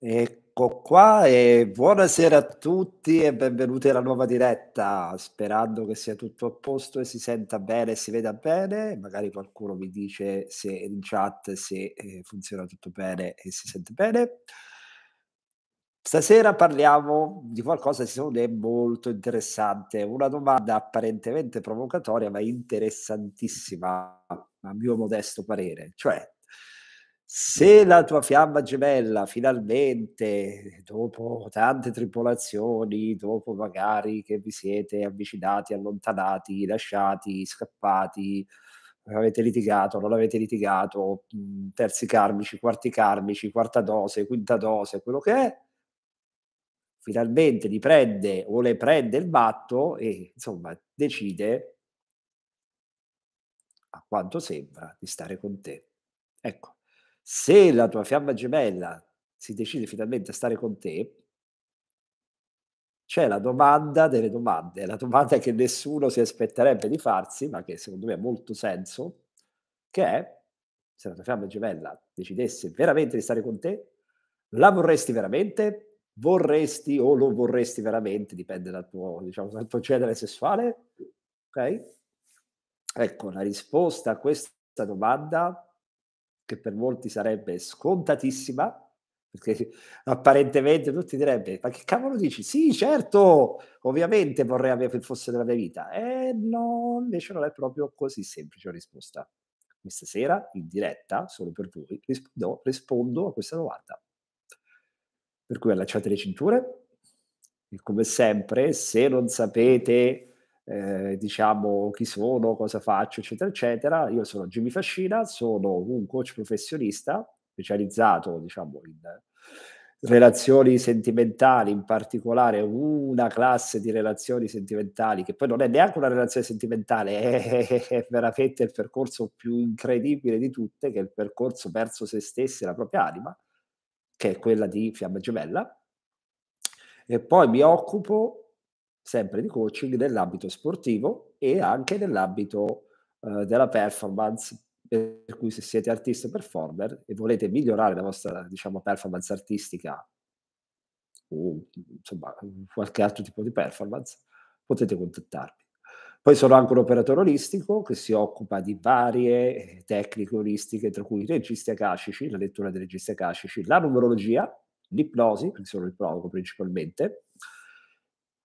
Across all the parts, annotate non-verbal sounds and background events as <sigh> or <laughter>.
Ecco qua e buonasera a tutti e benvenuti alla nuova diretta, sperando che sia tutto a posto e si senta bene e si veda bene, magari qualcuno mi dice se in chat se eh, funziona tutto bene e si sente bene. Stasera parliamo di qualcosa che secondo me è molto interessante, una domanda apparentemente provocatoria ma interessantissima a mio modesto parere, cioè se la tua fiamma gemella finalmente, dopo tante tripolazioni dopo magari che vi siete avvicinati, allontanati, lasciati, scappati, avete litigato, non avete litigato, mm, terzi karmici, quarti karmici, quarta dose, quinta dose, quello che è, finalmente li prende o le prende il matto e insomma decide, a quanto sembra, di stare con te. Ecco se la tua fiamma gemella si decide finalmente a stare con te, c'è la domanda delle domande, la domanda che nessuno si aspetterebbe di farsi, ma che secondo me ha molto senso, che è, se la tua fiamma gemella decidesse veramente di stare con te, la vorresti veramente? Vorresti o lo vorresti veramente, dipende dal tuo, diciamo, dal tuo genere sessuale? Ok? Ecco, la risposta a questa domanda che per molti sarebbe scontatissima, perché <laughs> apparentemente tutti direbbero, ma che cavolo dici? Sì, certo, ovviamente vorrei avere che fosse della mia vita. E eh, no, invece non è proprio così semplice la risposta. Questa sera, in diretta, solo per voi, rispondo, rispondo a questa domanda. Per cui allacciate le cinture e come sempre, se non sapete eh, diciamo chi sono, cosa faccio, eccetera, eccetera. Io sono Jimmy Fascina, sono un coach professionista specializzato diciamo, in relazioni sentimentali, in particolare una classe di relazioni sentimentali, che poi non è neanche una relazione sentimentale, è, è veramente il percorso più incredibile di tutte, che è il percorso verso se stessi e la propria anima, che è quella di Fiamma Gemella. E poi mi occupo sempre di coaching, nell'ambito sportivo e anche nell'ambito eh, della performance. Per cui se siete artista performer e volete migliorare la vostra diciamo, performance artistica o insomma, qualche altro tipo di performance, potete contattarmi. Poi sono anche un operatore olistico che si occupa di varie eh, tecniche olistiche, tra cui i registi akashici, la lettura dei registi akashici, la numerologia, l'ipnosi, perché sono il prologo principalmente,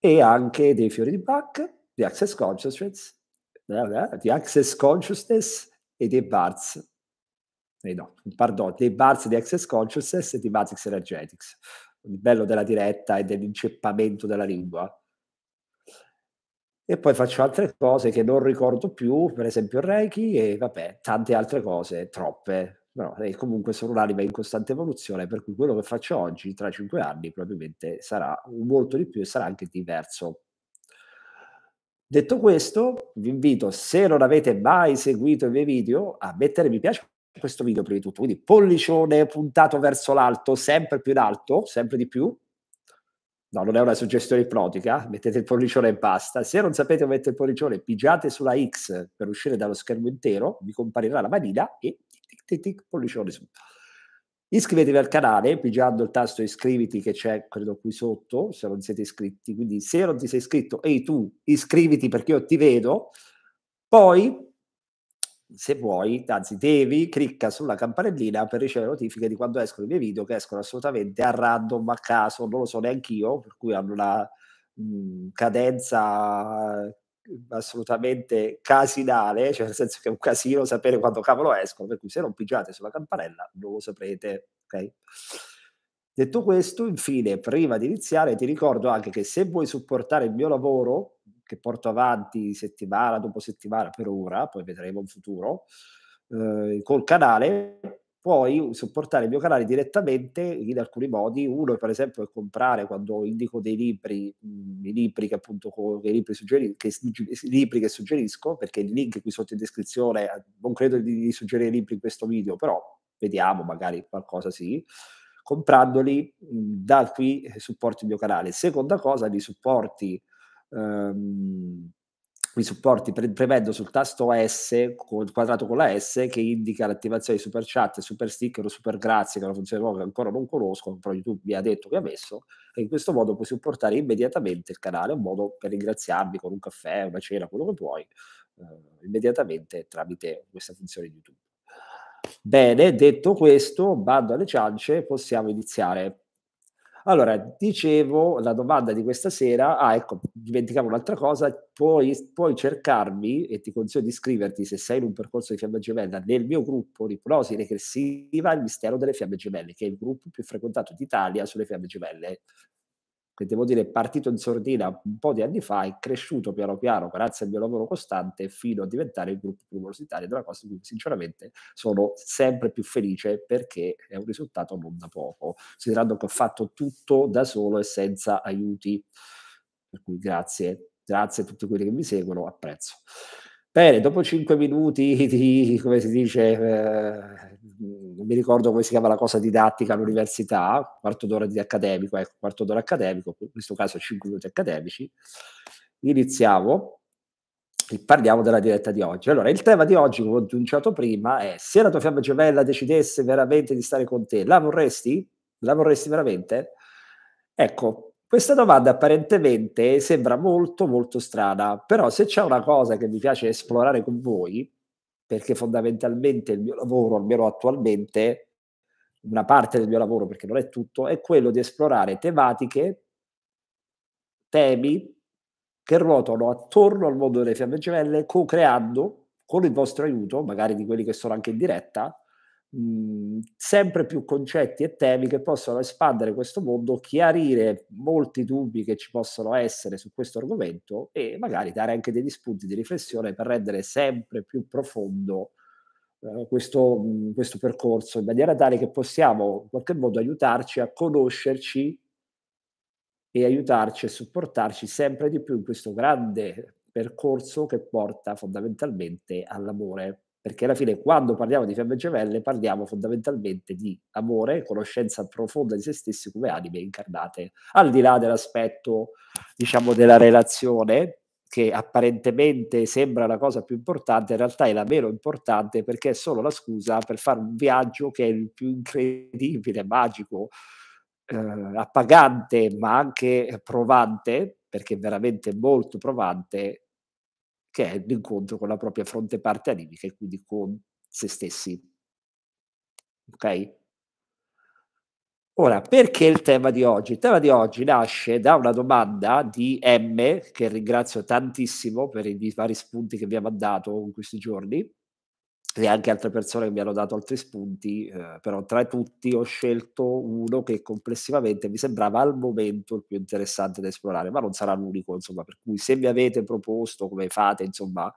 e anche dei fiori di Bach, di Access Consciousness, di Access Consciousness e dei BARS. Eh no, pardon, dei BARS di Access Consciousness e di Matrix Energetics. Il bello della diretta e dell'inceppamento della lingua. E poi faccio altre cose che non ricordo più, per esempio Reiki e vabbè, tante altre cose, troppe, però e comunque sono un'anima in costante evoluzione, per cui quello che faccio oggi, tra cinque anni, probabilmente sarà molto di più e sarà anche diverso. Detto questo, vi invito, se non avete mai seguito i miei video, a mettere mi piace a questo video prima di tutto, quindi pollicione puntato verso l'alto, sempre più in alto, sempre di più. No, non è una suggestione ipnotica, mettete il pollicione e basta. Se non sapete come mettere il pollicione, pigiate sulla X per uscire dallo schermo intero, vi comparirà la manina e tic, tic, tic, pollicione su. Iscrivetevi al canale pigiando il tasto iscriviti che c'è credo qui sotto se non siete iscritti. Quindi se non ti sei iscritto, ehi tu, iscriviti perché io ti vedo. Poi, se vuoi, anzi devi, clicca sulla campanellina per ricevere notifiche di quando escono i miei video che escono assolutamente a random, a caso, non lo so neanche io, per cui hanno una mh, cadenza assolutamente casinale, cioè nel senso che è un casino sapere quando cavolo escono, per cui se non pigiate sulla campanella non lo saprete, ok? Detto questo, infine, prima di iniziare, ti ricordo anche che se vuoi supportare il mio lavoro, che porto avanti settimana dopo settimana per ora, poi vedremo in futuro, eh, col canale, puoi supportare il mio canale direttamente in alcuni modi. Uno, per esempio, è comprare quando indico dei libri, mm, i libri che appunto i libri, suggeri, che, i libri che suggerisco, perché il link qui sotto in descrizione, eh, non credo di, di suggerire libri in questo video, però vediamo, magari qualcosa sì. Comprandoli, mm, da qui supporti il mio canale. Seconda cosa, li supporti. Ehm, mi supporti pre- prevedo sul tasto S col quadrato con la S che indica l'attivazione di super chat, super sticker o super grazie che è una funzione nuova che ancora non conosco però YouTube mi ha detto che ha messo e in questo modo puoi supportare immediatamente il canale un modo per ringraziarmi con un caffè, una cena, quello che vuoi eh, immediatamente tramite questa funzione di YouTube Bene, detto questo, bando alle ciance, possiamo iniziare. Allora, dicevo, la domanda di questa sera, ah ecco, dimenticavo un'altra cosa, puoi, puoi cercarmi e ti consiglio di iscriverti se sei in un percorso di fiamme gemelle nel mio gruppo Ripolosi Regressiva, il mistero delle fiamme gemelle, che è il gruppo più frequentato d'Italia sulle fiamme gemelle che devo dire è partito in sordina un po' di anni fa, è cresciuto piano piano grazie al mio lavoro costante fino a diventare il gruppo più universitario della cosa di sinceramente sono sempre più felice perché è un risultato non da poco, considerando che ho fatto tutto da solo e senza aiuti. Per cui grazie, grazie a tutti quelli che mi seguono, apprezzo. Bene, dopo cinque minuti <laughs> di, come si dice, eh, non mi ricordo come si chiama la cosa didattica all'università, quarto d'ora di accademico, ecco, quarto d'ora accademico, in questo caso cinque minuti accademici, iniziamo e parliamo della diretta di oggi. Allora, il tema di oggi, come ho annunciato prima, è se la tua fiamma gemella decidesse veramente di stare con te, la vorresti? La vorresti veramente? Ecco, questa domanda apparentemente sembra molto molto strana, però se c'è una cosa che mi piace esplorare con voi, perché fondamentalmente il mio lavoro, almeno attualmente, una parte del mio lavoro, perché non è tutto, è quello di esplorare tematiche, temi che ruotano attorno al mondo delle fiamme gemelle, co-creando con il vostro aiuto, magari di quelli che sono anche in diretta, sempre più concetti e temi che possono espandere questo mondo, chiarire molti dubbi che ci possono essere su questo argomento e magari dare anche degli spunti di riflessione per rendere sempre più profondo eh, questo, mh, questo percorso in maniera tale che possiamo in qualche modo aiutarci a conoscerci e aiutarci e supportarci sempre di più in questo grande percorso che porta fondamentalmente all'amore perché alla fine quando parliamo di fiamme gemelle parliamo fondamentalmente di amore, conoscenza profonda di se stessi come anime incarnate, al di là dell'aspetto, diciamo, della relazione, che apparentemente sembra la cosa più importante, in realtà è la meno importante perché è solo la scusa per fare un viaggio che è il più incredibile, magico, eh, appagante, ma anche provante, perché è veramente molto provante, che è l'incontro con la propria fronte parte animica e quindi con se stessi. Ok? Ora, perché il tema di oggi? Il tema di oggi nasce da una domanda di M, che ringrazio tantissimo per i vari spunti che mi ha mandato in questi giorni, e anche altre persone che mi hanno dato altri spunti, eh, però tra tutti ho scelto uno che complessivamente mi sembrava al momento il più interessante da esplorare, ma non sarà l'unico, insomma, per cui se mi avete proposto, come fate, insomma,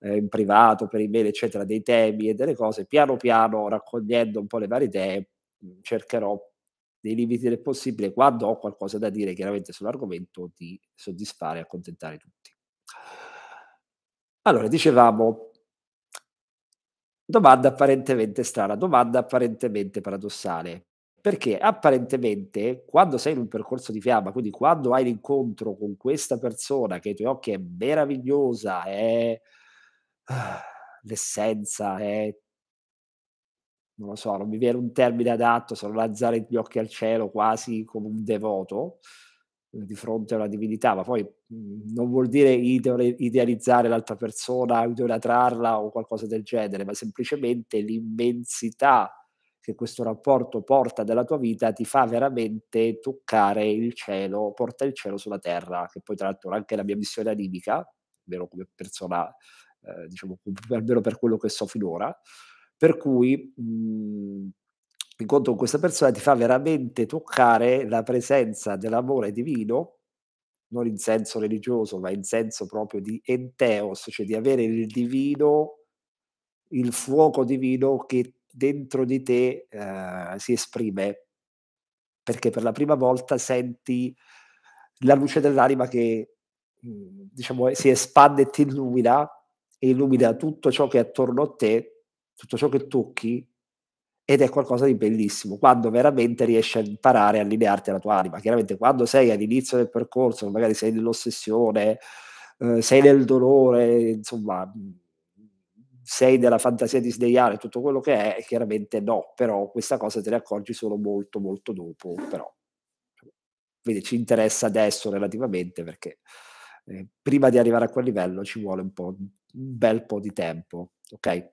eh, in privato, per email, eccetera, dei temi e delle cose, piano piano, raccogliendo un po' le varie idee, mm, cercherò nei limiti del possibile, quando ho qualcosa da dire chiaramente sull'argomento, di soddisfare e accontentare tutti. Allora, dicevamo, Domanda apparentemente strana, domanda apparentemente paradossale, perché apparentemente quando sei in un percorso di fiamma, quindi quando hai l'incontro con questa persona che ai tuoi occhi è meravigliosa, è ah, l'essenza, è non lo so, non mi viene un termine adatto sono non gli occhi al cielo quasi come un devoto, di fronte a una divinità, ma poi mhmm, non vuol dire idealizzare l'altra persona, idolatrarla o qualcosa del genere, ma semplicemente l'immensità che questo rapporto porta della tua vita ti fa veramente toccare il cielo, porta il cielo sulla terra, che poi tra l'altro è anche la mia missione animica, almeno come persona, eh, diciamo, almeno per quello che so finora, per cui mh, mhmm, l'incontro con questa persona ti fa veramente toccare la presenza dell'amore divino, non in senso religioso, ma in senso proprio di enteos, cioè di avere il divino, il fuoco divino che dentro di te eh, si esprime, perché per la prima volta senti la luce dell'anima che mm, diciamo, si espande e ti illumina e illumina tutto ciò che è attorno a te, tutto ciò che tocchi ed è qualcosa di bellissimo quando veramente riesci a imparare a allinearti alla tua anima. Chiaramente quando sei all'inizio del percorso, magari sei nell'ossessione, eh, sei nel dolore, insomma, sei nella fantasia di sdeiare, tutto quello che è, chiaramente no, però questa cosa te ne accorgi solo molto molto dopo, però vedi, ci interessa adesso relativamente perché eh, prima di arrivare a quel livello ci vuole un, po', un bel po' di tempo, ok?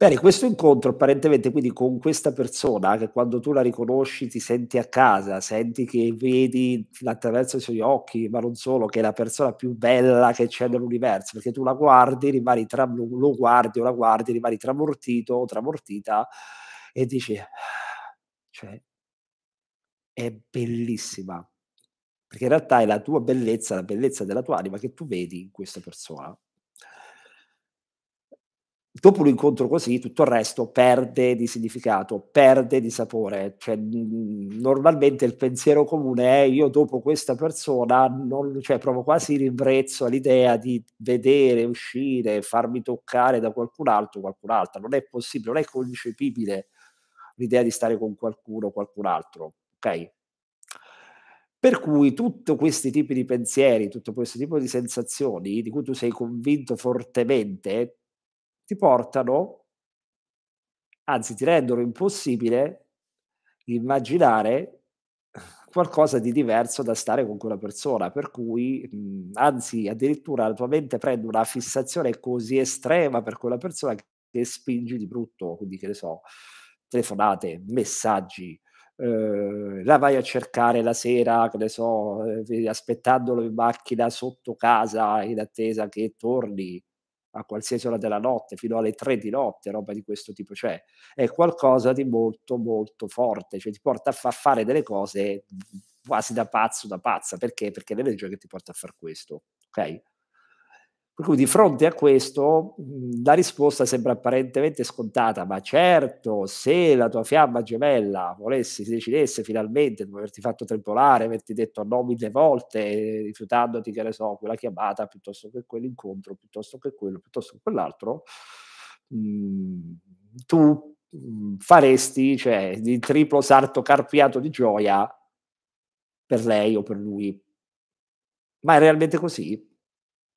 Bene, questo incontro apparentemente quindi con questa persona che quando tu la riconosci ti senti a casa, senti che vedi attraverso i suoi occhi, ma non solo, che è la persona più bella che c'è nell'universo, perché tu la guardi, rimani tra, lo guardi o la guardi, rimani tramortito o tramortita e dici, ah, cioè, è bellissima, perché in realtà è la tua bellezza, la bellezza della tua anima che tu vedi in questa persona dopo un incontro così tutto il resto perde di significato, perde di sapore. Cioè, normalmente il pensiero comune è io dopo questa persona non, cioè, provo quasi ribrezzo all'idea di vedere, uscire, farmi toccare da qualcun altro, qualcun altro. Non è possibile, non è concepibile l'idea di stare con qualcuno, qualcun altro. Ok? Per cui tutti questi tipi di pensieri, tutto questo tipo di sensazioni di cui tu sei convinto fortemente, ti portano, anzi ti rendono impossibile immaginare <laughs> qualcosa di diverso da stare con quella persona, per cui mh, mhmm, anzi addirittura la tua mente prende una fissazione così estrema per quella persona che spingi di brutto, quindi che ne so, telefonate, messaggi, eh, la vai a cercare la sera, che ne so, eh, aspettandolo in macchina sotto casa in attesa che torni, a qualsiasi ora della notte, fino alle tre di notte, roba di questo tipo, cioè è qualcosa di molto molto forte, cioè ti porta a fa fare delle cose quasi da pazzo, da pazza, perché? Perché l'energia che ti porta a fare questo, ok? Per cui di fronte a questo la risposta sembra apparentemente scontata, ma certo se la tua fiamma gemella volesse, si decidesse finalmente dopo averti fatto tremolare, averti detto no mille volte, rifiutandoti, che ne so, quella chiamata piuttosto che quell'incontro, piuttosto che quello, piuttosto che quell'altro, mh, tu mh, faresti, cioè, di triplo sarto carpiato di gioia per lei o per lui. Ma è realmente così?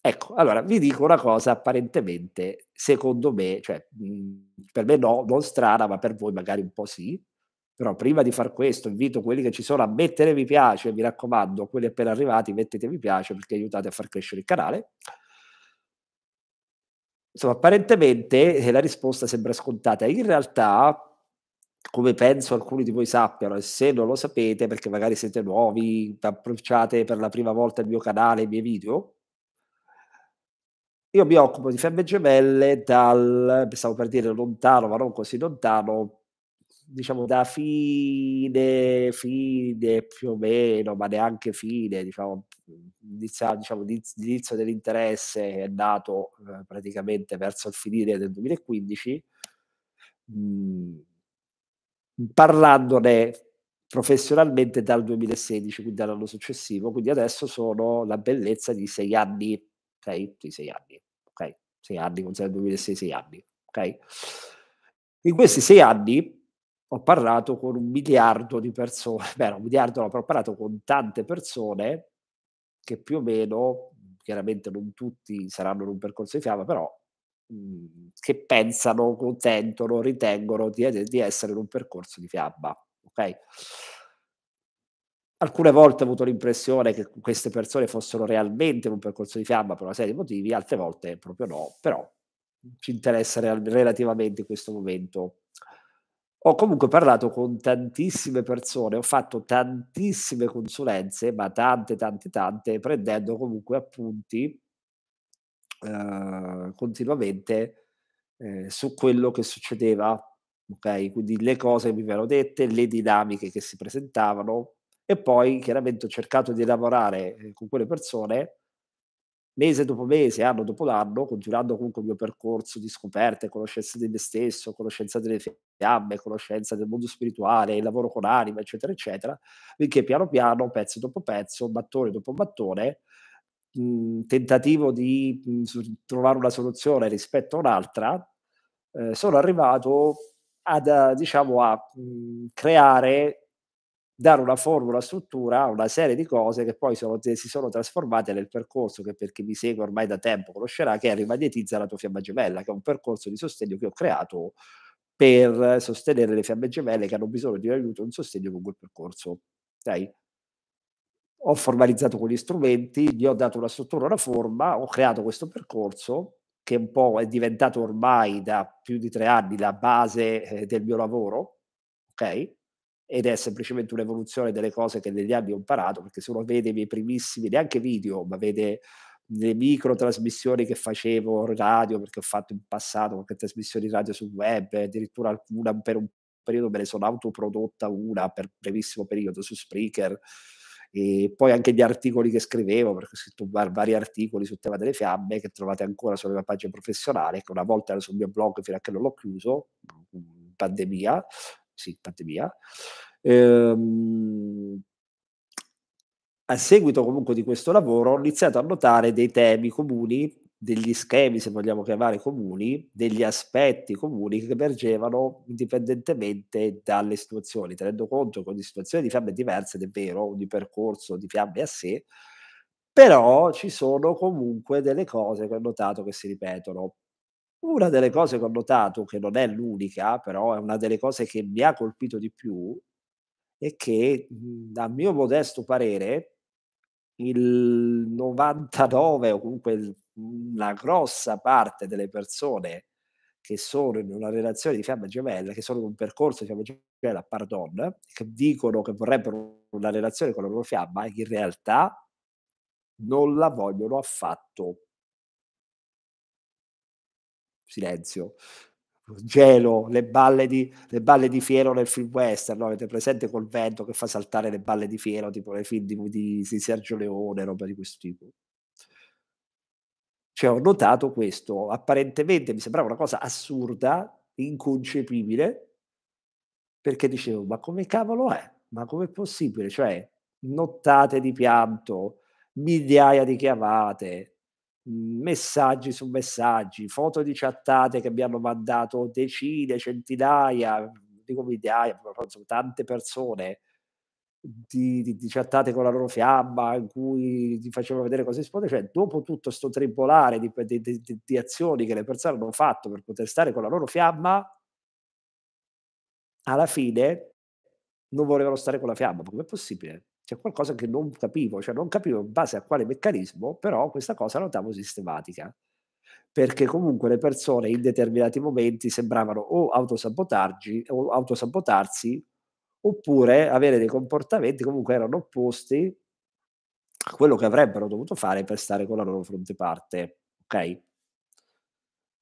Ecco, allora vi dico una cosa apparentemente, secondo me, cioè mhmm, per me no, non strana, ma per voi magari un po' sì. Però prima di far questo invito quelli che ci sono a mettere mi piace, mi raccomando, quelli appena arrivati mettete mi piace perché aiutate a far crescere il canale. Insomma, apparentemente eh, la risposta sembra scontata. In realtà come penso alcuni di voi sappiano, e se non lo sapete, perché magari siete nuovi, approcciate per la prima volta il mio canale, i miei video, io mi occupo di femme gemelle dal, stavo per dire lontano, ma non così lontano, diciamo da fine, fine più o meno, ma neanche fine, diciamo, inizio, diciamo l'inizio dell'interesse è nato eh, praticamente verso il finire del 2015, mh, mm, parlandone professionalmente dal 2016, quindi dall'anno successivo, quindi adesso sono la bellezza di sei anni ok? Sì, sei anni, ok? Sei anni, considera 2006, sei anni, ok? In questi sei anni ho parlato con un miliardo di persone, <laughs> beh, un miliardo no, però ho parlato con tante persone che più o meno, chiaramente non tutti saranno in un percorso di fiamma, però mh, mm, che pensano, contentono, ritengono di, di essere in un percorso di fiamma, ok? Alcune volte ho avuto l'impressione che queste persone fossero realmente in un percorso di fiamma per una serie di motivi, altre volte proprio no, però ci interessa real- relativamente in questo momento. Ho comunque parlato con tantissime persone, ho fatto tantissime consulenze, ma tante, tante, tante, prendendo comunque appunti eh, continuamente eh, su quello che succedeva, ok? Quindi le cose che mi erano dette, le dinamiche che si presentavano, e poi chiaramente ho cercato di lavorare eh, con quelle persone mese dopo mese, anno dopo anno, continuando comunque il mio percorso di scoperte, conoscenza di me stesso, conoscenza delle fiamme, conoscenza del mondo spirituale, il lavoro con anima, eccetera, eccetera, finché piano piano, pezzo dopo pezzo, mattone dopo mattone, mh, mhmm, tentativo di mh, mhmm, trovare una soluzione rispetto a un'altra, eh, sono arrivato ad, a, eh, diciamo, a mh, mhmm, creare dare una formula struttura a una serie di cose che poi sono, si sono trasformate nel percorso che per chi mi segue ormai da tempo conoscerà, che è Rimagnetizza la tua fiamma gemella, che è un percorso di sostegno che ho creato per sostenere le fiamme gemelle che hanno bisogno di un aiuto e un sostegno con quel percorso. Dai. Ho formalizzato quegli strumenti, gli ho dato una struttura, una forma, ho creato questo percorso che un po' è diventato ormai da più di tre anni la base eh, del mio lavoro, ok? ed è semplicemente un'evoluzione delle cose che negli anni ho imparato, perché se uno vede i miei primissimi, neanche video, ma vede le micro trasmissioni che facevo radio, perché ho fatto in passato qualche trasmissione radio sul web, addirittura alcuna per un periodo me ne sono autoprodotta una per brevissimo periodo su Spreaker e poi anche gli articoli che scrivevo, perché ho scritto vari articoli sul tema delle fiamme che trovate ancora sulla mia pagina professionale, che una volta era sul mio blog fino a che non l'ho chiuso, pandemia, sì, parte mia. Ehm, a seguito comunque di questo lavoro ho iniziato a notare dei temi comuni, degli schemi, se vogliamo chiamare comuni, degli aspetti comuni che emergevano indipendentemente dalle situazioni, tenendo conto che ogni situazione di fiamme è diversa, ed è vero, ogni percorso di fiamme a sé, però ci sono comunque delle cose che ho notato che si ripetono. Una delle cose che ho notato, che non è l'unica, però è una delle cose che mi ha colpito di più, è che, mhmm, a mio modesto parere, il 99 o comunque una mhmm, grossa parte delle persone che sono in una relazione di fiamma gemella, che sono in un percorso di fiamma gemella, pardon, che dicono che vorrebbero una relazione con la loro fiamma, in realtà non la vogliono affatto silenzio, gelo, le balle di, le balle di fiero nel film western, no? avete presente col vento che fa saltare le balle di fiero, tipo nei film di, di, di Sergio Leone, roba di questo tipo. Cioè ho notato questo, apparentemente mi sembrava una cosa assurda, inconcepibile, perché dicevo, ma come cavolo è? Ma com'è possibile? Cioè, nottate di pianto, migliaia di chiamate, messaggi su messaggi, foto di chattate che abbiamo mandato decine, centinaia, dico migliaia, insomma, tante persone di, di, di, chattate con la loro fiamma in cui ti facevano vedere cosa risponde, cioè dopo tutto questo tribolare di, di, azioni che le persone hanno fatto per poter stare con la loro fiamma, alla fine non volevano stare con la fiamma, ma com'è possibile? c'è qualcosa che non capivo, cioè non capivo in base a quale meccanismo, però questa cosa la notavo sistematica, perché comunque le persone in determinati momenti sembravano o, autosabotarsi, o autosabotarsi oppure avere dei comportamenti comunque erano opposti a quello che avrebbero dovuto fare per stare con la loro fronte parte, ok?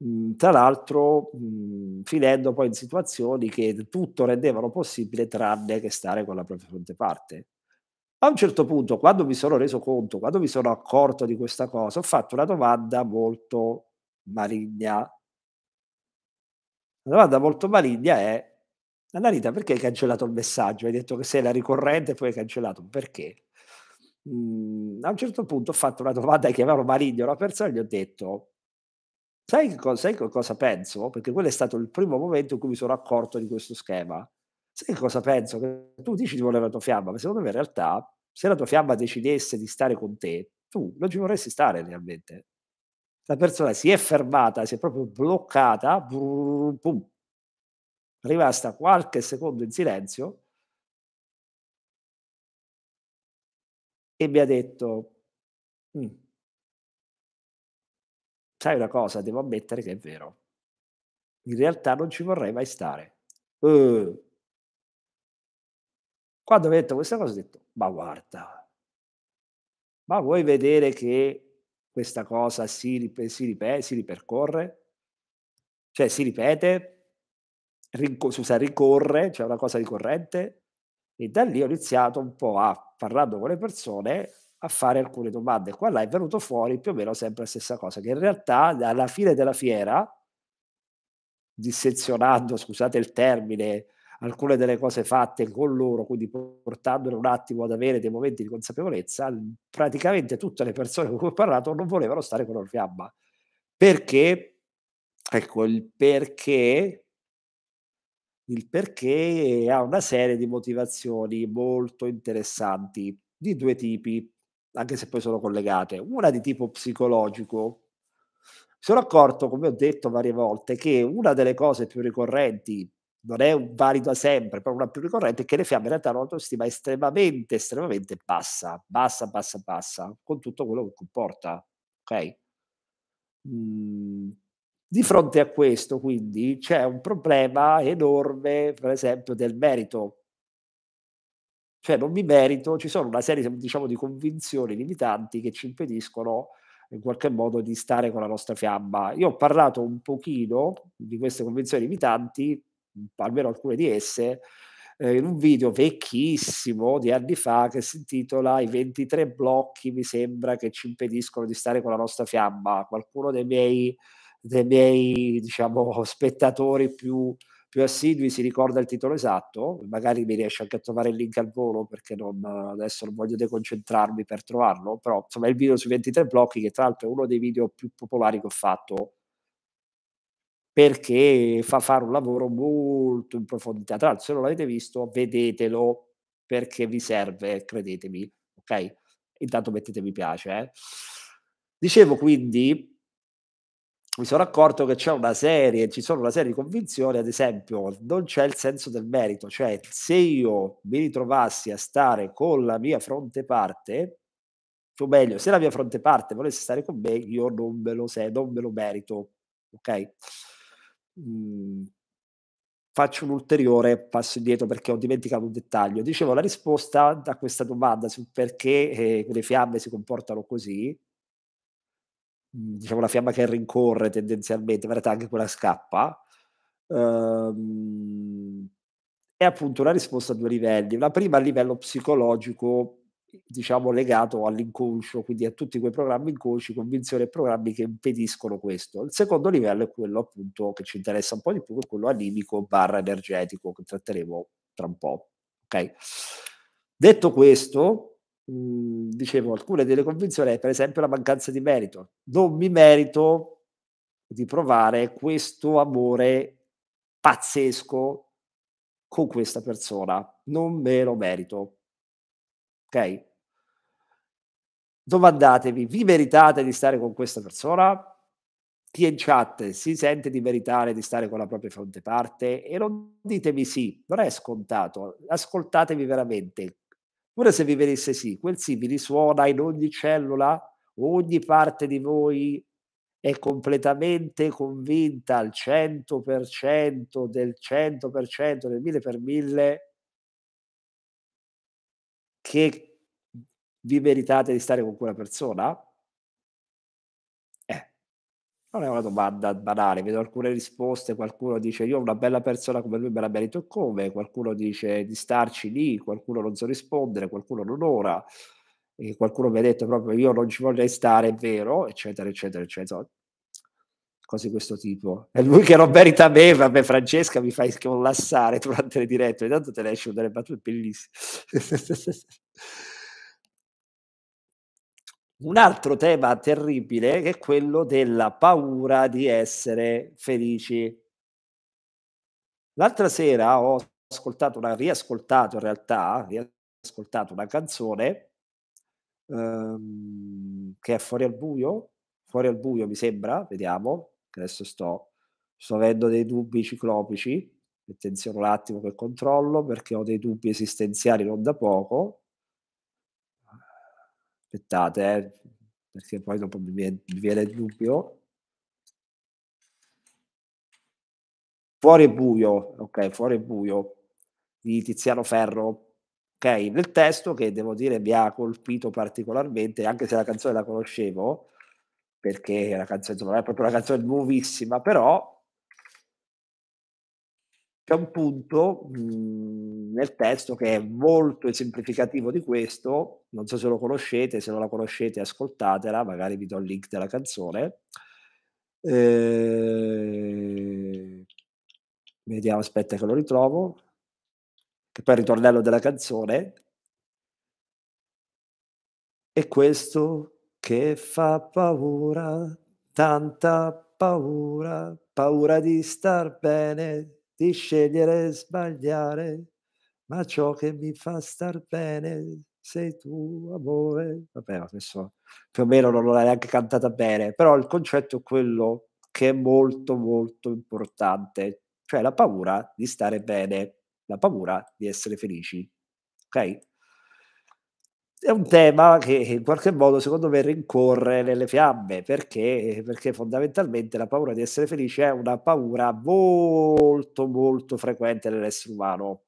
Mm, tra l'altro mm, finendo poi in situazioni che tutto rendevano possibile tranne che stare con la propria fronte parte. A un certo punto, quando mi sono reso conto, quando mi sono accorto di questa cosa, ho fatto una domanda molto maligna. La domanda molto maligna è, Annalita, perché hai cancellato il messaggio? Hai detto che sei la ricorrente e poi hai cancellato. Perché? Mm, a un certo punto ho fatto una domanda che avevano maligno una persona e gli ho detto, sai, cosa, sai cosa penso? Perché quello è stato il primo momento in cui mi sono accorto di questo schema. Sai cosa penso? tu dici di volere la tua fiamma, ma secondo me in realtà se la tua fiamma decidesse di stare con te, tu non ci vorresti stare realmente. La persona si è fermata, si è proprio bloccata, brum, pum, rimasta qualche secondo in silenzio e mi ha detto, mm". sai una cosa, devo ammettere che è vero, in realtà non ci vorrei mai stare. Uh, quando ho detto questa cosa ho detto, ma guarda, ma vuoi vedere che questa cosa si, rip- si, ripete, si ripercorre? Cioè si ripete, rinco- scusa, ricorre, cioè una cosa ricorrente? E da lì ho iniziato un po' a, parlando con le persone, a fare alcune domande. Qua là è venuto fuori più o meno sempre la stessa cosa, che in realtà alla fine della fiera, dissezionando, scusate il termine, alcune delle cose fatte con loro, quindi portandole un attimo ad avere dei momenti di consapevolezza, mhmm, praticamente tutte le persone con cui ho parlato non volevano stare con Orfiamma. Perché? Ecco, il perché il perché ha una serie di motivazioni molto interessanti di due tipi, anche se poi sono collegate. Una di tipo psicologico. Mi Sono accorto, come ho detto varie volte, che una delle cose più ricorrenti non è un valido sempre, però una più ricorrente, è che le fiamme in realtà hanno un'autostima estremamente, estremamente bassa, bassa, bassa, bassa, con tutto quello che comporta. Ok? Mm. Di fronte a questo, quindi, c'è un problema enorme, per esempio, del merito. Cioè, non mi merito, ci sono una serie, diciamo, di convinzioni limitanti che ci impediscono in qualche modo di stare con la nostra fiamma. Io ho parlato un pochino di queste convinzioni limitanti Mhmm, almeno alcune di esse, eh, in un video vecchissimo di anni fa che si intitola I 23 blocchi mi sembra che ci impediscono di stare con la nostra fiamma. Qualcuno dei miei, dei miei diciamo, <laughs> spettatori più, più assidui si ricorda il titolo esatto, magari mi riesce anche a trovare il link al volo perché non, adesso non voglio deconcentrarmi per trovarlo, però insomma è il video sui 23 blocchi che tra l'altro è uno dei video più popolari che ho fatto perché fa fare un lavoro molto in profondità. Tra l'altro, se non l'avete visto, vedetelo perché vi serve, credetemi. Ok? Intanto mettete mi piace. Eh? Dicevo quindi, mi sono accorto che c'è una serie, ci sono una serie di convinzioni, ad esempio, non c'è il senso del merito, cioè se io mi ritrovassi a stare con la mia fronte parte, o meglio, se la mia fronte parte volesse stare con me, io non me lo, se, non me lo merito. Ok? mh, mhmm, faccio un ulteriore passo indietro perché ho dimenticato un dettaglio. Dicevo, la risposta a questa domanda sul perché eh, le fiamme si comportano così, mh, mhmm, diciamo la fiamma che rincorre tendenzialmente, in realtà anche quella scappa, ehm, è appunto una risposta a due livelli. La prima a livello psicologico diciamo legato all'inconscio, quindi a tutti quei programmi inconsci, convinzioni e programmi che impediscono questo. Il secondo livello è quello appunto che ci interessa un po' di più, che è quello animico barra energetico, che tratteremo tra un po'. Okay? Detto questo, mh, mm, dicevo, alcune delle convinzioni è per esempio la mancanza di merito. Non mi merito di provare questo amore pazzesco con questa persona, non me lo merito Ok? Domandatevi, vi meritate di stare con questa persona? Chi in chat si sente di meritare di stare con la propria fronte parte? E non ditemi sì, non è scontato, ascoltatevi veramente. Pure se vi venisse sì, quel sì vi risuona in ogni cellula, ogni parte di voi è completamente convinta al 100% del 100% del 1000 per 1000 che vi meritate di stare con quella persona? Eh, non è una domanda banale, vedo alcune risposte, qualcuno dice io ho una bella persona come lui me la merito come, qualcuno dice di starci lì, qualcuno non so rispondere, qualcuno non ora, qualcuno mi ha detto proprio io non ci vorrei stare, è vero, eccetera, eccetera, eccetera cose di questo tipo. È lui che Roberta merita me, Francesca mi fai collassare durante le dirette, tanto te ne esce delle battute bellissime. <laughs> Un altro tema terribile è quello della paura di essere felici. L'altra sera ho ascoltato una, riascoltato in realtà, riascoltato una canzone ehm, che è Fuori al buio, Fuori al buio mi sembra, vediamo, che adesso sto, sto avendo dei dubbi ciclopici, attenzione un attimo che controllo perché ho dei dubbi esistenziali non da poco, aspettate eh, perché poi dopo mi viene, mi viene il dubbio. Fuori buio, ok, fuori buio di Tiziano Ferro, ok, nel testo che devo dire mi ha colpito particolarmente, anche se la canzone la conoscevo, perché la canzone insomma, non è proprio una canzone nuovissima, però c'è un punto mh, mhmm, nel testo che è molto esemplificativo di questo, non so se lo conoscete, se non la conoscete ascoltatela, magari vi do il link della canzone. Eh, vediamo, aspetta che lo ritrovo, che poi è il ritornello della canzone. E questo che fa paura, tanta paura, paura di star bene, di scegliere e sbagliare, ma ciò che mi fa star bene sei tu, amore. Vabbè, adesso più o meno non l'hai neanche cantata bene, però il concetto è quello che è molto molto importante, cioè la paura di stare bene, la paura di essere felici. Ok? è un tema che in qualche modo secondo me rincorre nelle fiamme perché, perché fondamentalmente la paura di essere felice è una paura molto molto frequente nell'essere umano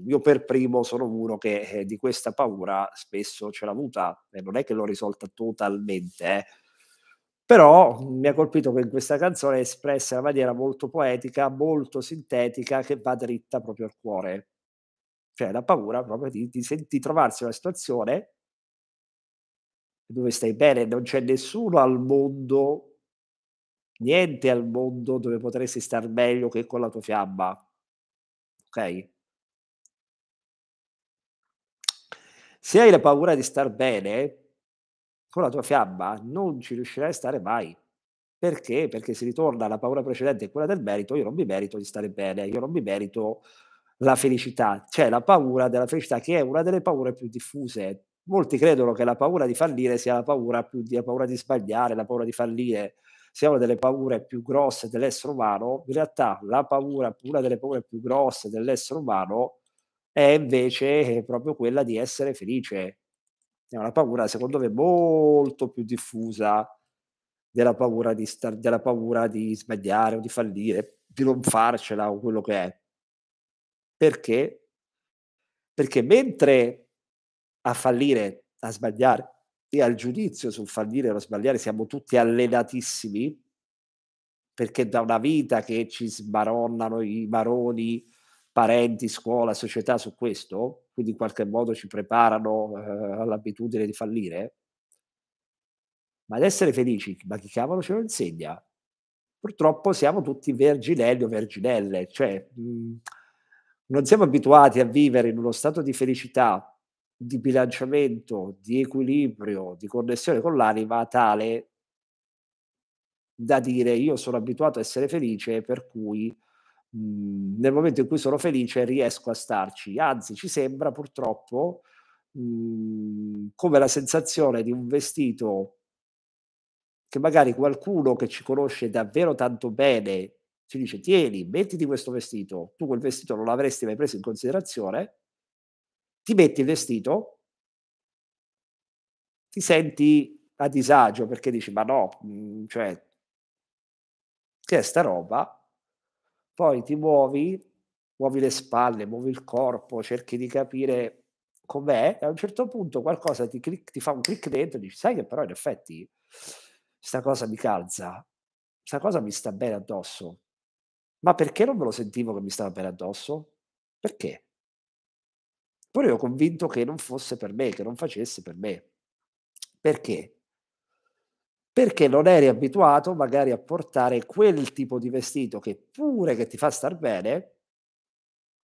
mm, io per primo sono uno che eh, di questa paura spesso ce l'ha avuta e non è che l'ho risolta totalmente eh. però mm, mi ha colpito che in questa canzone è espressa in maniera molto poetica molto sintetica che va dritta proprio al cuore cioè la paura proprio di, di, di trovarsi in una situazione dove stai bene, non c'è nessuno al mondo, niente al mondo dove potresti star meglio che con la tua fiamma. Ok? Se hai la paura di star bene con la tua fiamma, non ci riuscirai a stare mai. Perché? Perché se ritorna alla paura precedente, quella del merito, io non mi merito di stare bene, io non mi merito la felicità, cioè la paura della felicità, che è una delle paure più diffuse. Molti credono che la paura di fallire sia la paura, più di, la paura di sbagliare, la paura di fallire sia una delle paure più grosse dell'essere umano. In realtà la paura, una delle paure più grosse dell'essere umano è invece eh, proprio quella di essere felice. È una paura, secondo me, molto più diffusa della paura di, star, della paura di sbagliare o di fallire, di non farcela o quello che è perché? Perché mentre a fallire, a sbagliare e al giudizio sul fallire o sbagliare siamo tutti allenatissimi, perché da una vita che ci sbaronnano i maroni, parenti, scuola, società su questo, quindi in qualche modo ci preparano eh, all'abitudine di fallire, ma ad essere felici, ma chi cavolo ce lo insegna? Purtroppo siamo tutti verginelli o verginelle, cioè mh, mm, non siamo abituati a vivere in uno stato di felicità, di bilanciamento, di equilibrio, di connessione con l'anima tale da dire io sono abituato a essere felice, per cui mh, mhmm, nel momento in cui sono felice riesco a starci. Anzi, ci sembra purtroppo mh, mhmm, come la sensazione di un vestito che magari qualcuno che ci conosce davvero tanto bene si dice tieni, mettiti questo vestito, tu quel vestito non l'avresti mai preso in considerazione, ti metti il vestito, ti senti a disagio perché dici ma no, mm, cioè, che è sta roba? Poi ti muovi, muovi le spalle, muovi il corpo, cerchi di capire com'è e a un certo punto qualcosa ti, click, ti fa un clic dentro e dici sai che però in effetti sta cosa mi calza, sta cosa mi sta bene addosso. Ma perché non me lo sentivo che mi stava bene addosso? Perché? Poi ero convinto che non fosse per me, che non facesse per me. Perché? Perché non eri abituato magari a portare quel tipo di vestito che pure che ti fa star bene,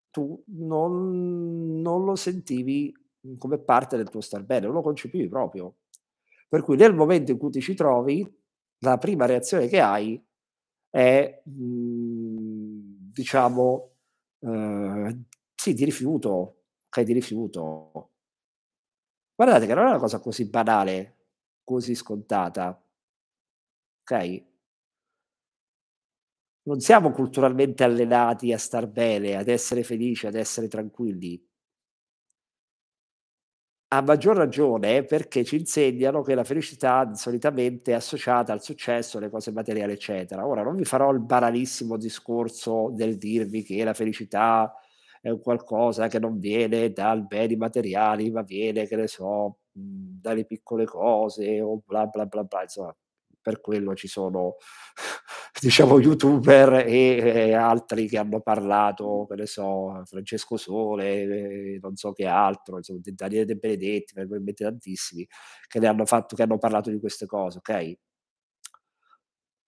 tu non, non lo sentivi come parte del tuo star bene, non lo concepivi proprio. Per cui nel momento in cui ti ci trovi, la prima reazione che hai è mh, mm, diciamo, eh, sì, di rifiuto, ok, di rifiuto. Guardate che non è una cosa così banale, così scontata, ok? Non siamo culturalmente allenati a star bene, ad essere felici, ad essere tranquilli. A maggior ragione perché ci insegnano che la felicità solitamente è associata al successo, alle cose materiali, eccetera. Ora non vi farò il banalissimo discorso del dirvi che la felicità è qualcosa che non viene dal beni materiali, ma viene, che ne so, mhmm, dalle piccole cose o bla bla bla bla, insomma, per quello ci sono <laughs> diciamo youtuber e, e, eh, altri che hanno parlato, che ne so, Francesco Sole, eh, non so che altro, insomma, Daniele De Benedetti, probabilmente tantissimi, che, ne hanno fatto, che hanno parlato di queste cose, ok?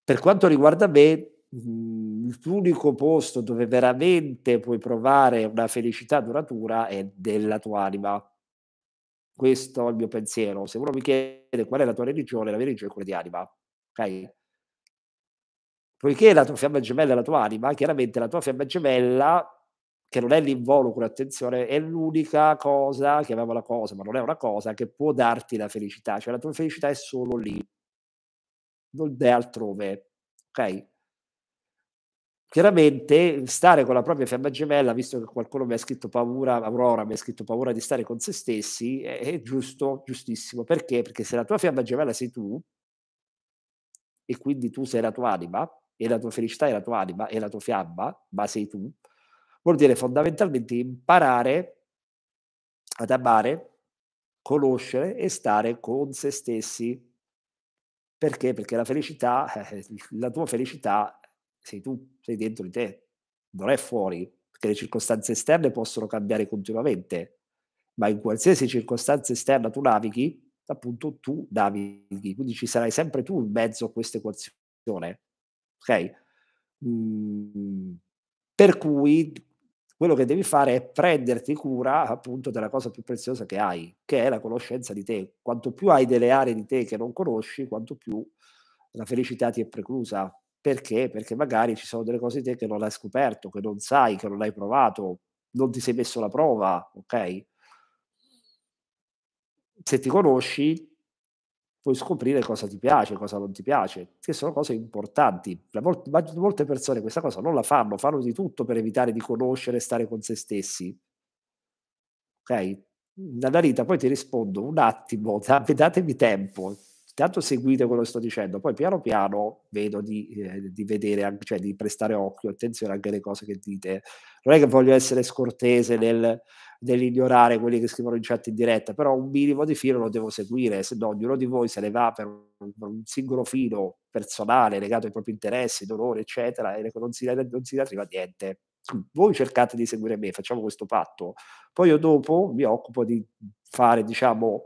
Per quanto riguarda me, mm, l'unico posto dove veramente puoi provare una felicità duratura è della tua anima. Questo è il mio pensiero. Se uno mi chiede qual è la tua religione, la mia religione è quella di anima ok? Poiché la tua fiamma gemella è la tua anima, chiaramente la tua fiamma gemella che non è l'involucro, attenzione, è l'unica cosa, chiamiamola cosa, ma non è una cosa, che può darti la felicità, cioè la tua felicità è solo lì, non è altrove, ok? Chiaramente stare con la propria fiamma gemella, visto che qualcuno mi ha scritto paura, Aurora mi ha scritto paura di stare con se stessi, è, è giusto, giustissimo, perché? Perché se la tua fiamma gemella sei tu, e quindi tu sei la tua anima, e la tua felicità è la tua anima, e la tua fiamma, ma sei tu, vuol dire fondamentalmente imparare ad amare, conoscere e stare con se stessi. Perché? Perché la felicità, eh, la tua felicità sei tu, sei dentro di te, non è fuori, perché le circostanze esterne possono cambiare continuamente, ma in qualsiasi circostanza esterna tu navighi, appunto tu navighi, quindi ci sarai sempre tu in mezzo a questa equazione. Ok? Mm, per cui quello che devi fare è prenderti cura appunto della cosa più preziosa che hai, che è la conoscenza di te. Quanto più hai delle aree di te che non conosci, quanto più la felicità ti è preclusa. Perché? Perché magari ci sono delle cose di te che non hai scoperto, che non sai, che non hai provato, non ti sei messo la prova, ok? se ti conosci puoi scoprire cosa ti piace, cosa non ti piace, che sono cose importanti. Mol- molte persone questa cosa non la fanno, fanno di tutto per evitare di conoscere e stare con se stessi. Ok? Nadalita, poi ti rispondo un attimo, <laughs> datemi tempo. Intanto seguite quello che sto dicendo, poi piano piano vedo di, eh, di vedere, cioè di prestare occhio, attenzione anche alle cose che dite. Non è che voglio essere scortese nel dell'ignorare quelli che scrivono in chat in diretta, però un minimo di filo lo devo seguire, se no ognuno di voi se ne va per un, per un singolo filo personale legato ai propri interessi, dolori, eccetera, e non si, non si arriva a niente. Voi cercate di seguire me, facciamo questo patto, poi io dopo mi occupo di fare, diciamo,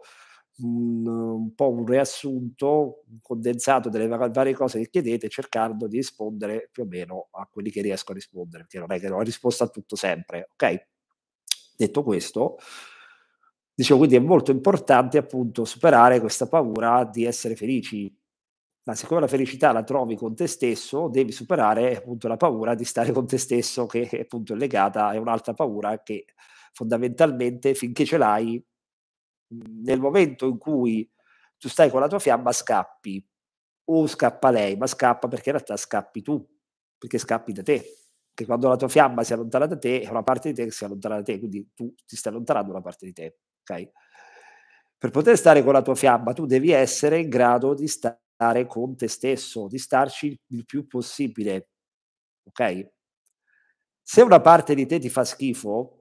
un, un, po' un riassunto un condensato delle varie cose che chiedete, cercando di rispondere più o meno a quelli che riesco a rispondere, perché non è che non ho risposto a tutto sempre, ok? Detto questo, dicevo, quindi è molto importante appunto superare questa paura di essere felici. Ma siccome la felicità la trovi con te stesso, devi superare appunto la paura di stare con te stesso, che è appunto legata a un'altra paura che fondamentalmente finché ce l'hai, nel momento in cui tu stai con la tua fiamma scappi, o scappa lei, ma scappa perché in realtà scappi tu, perché scappi da te che quando la tua fiamma si allontana da te è una parte di te che si allontana da te, quindi tu ti stai allontanando una parte di te, ok? Per poter stare con la tua fiamma tu devi essere in grado di stare con te stesso, di starci il più possibile, ok? Se una parte di te ti fa schifo,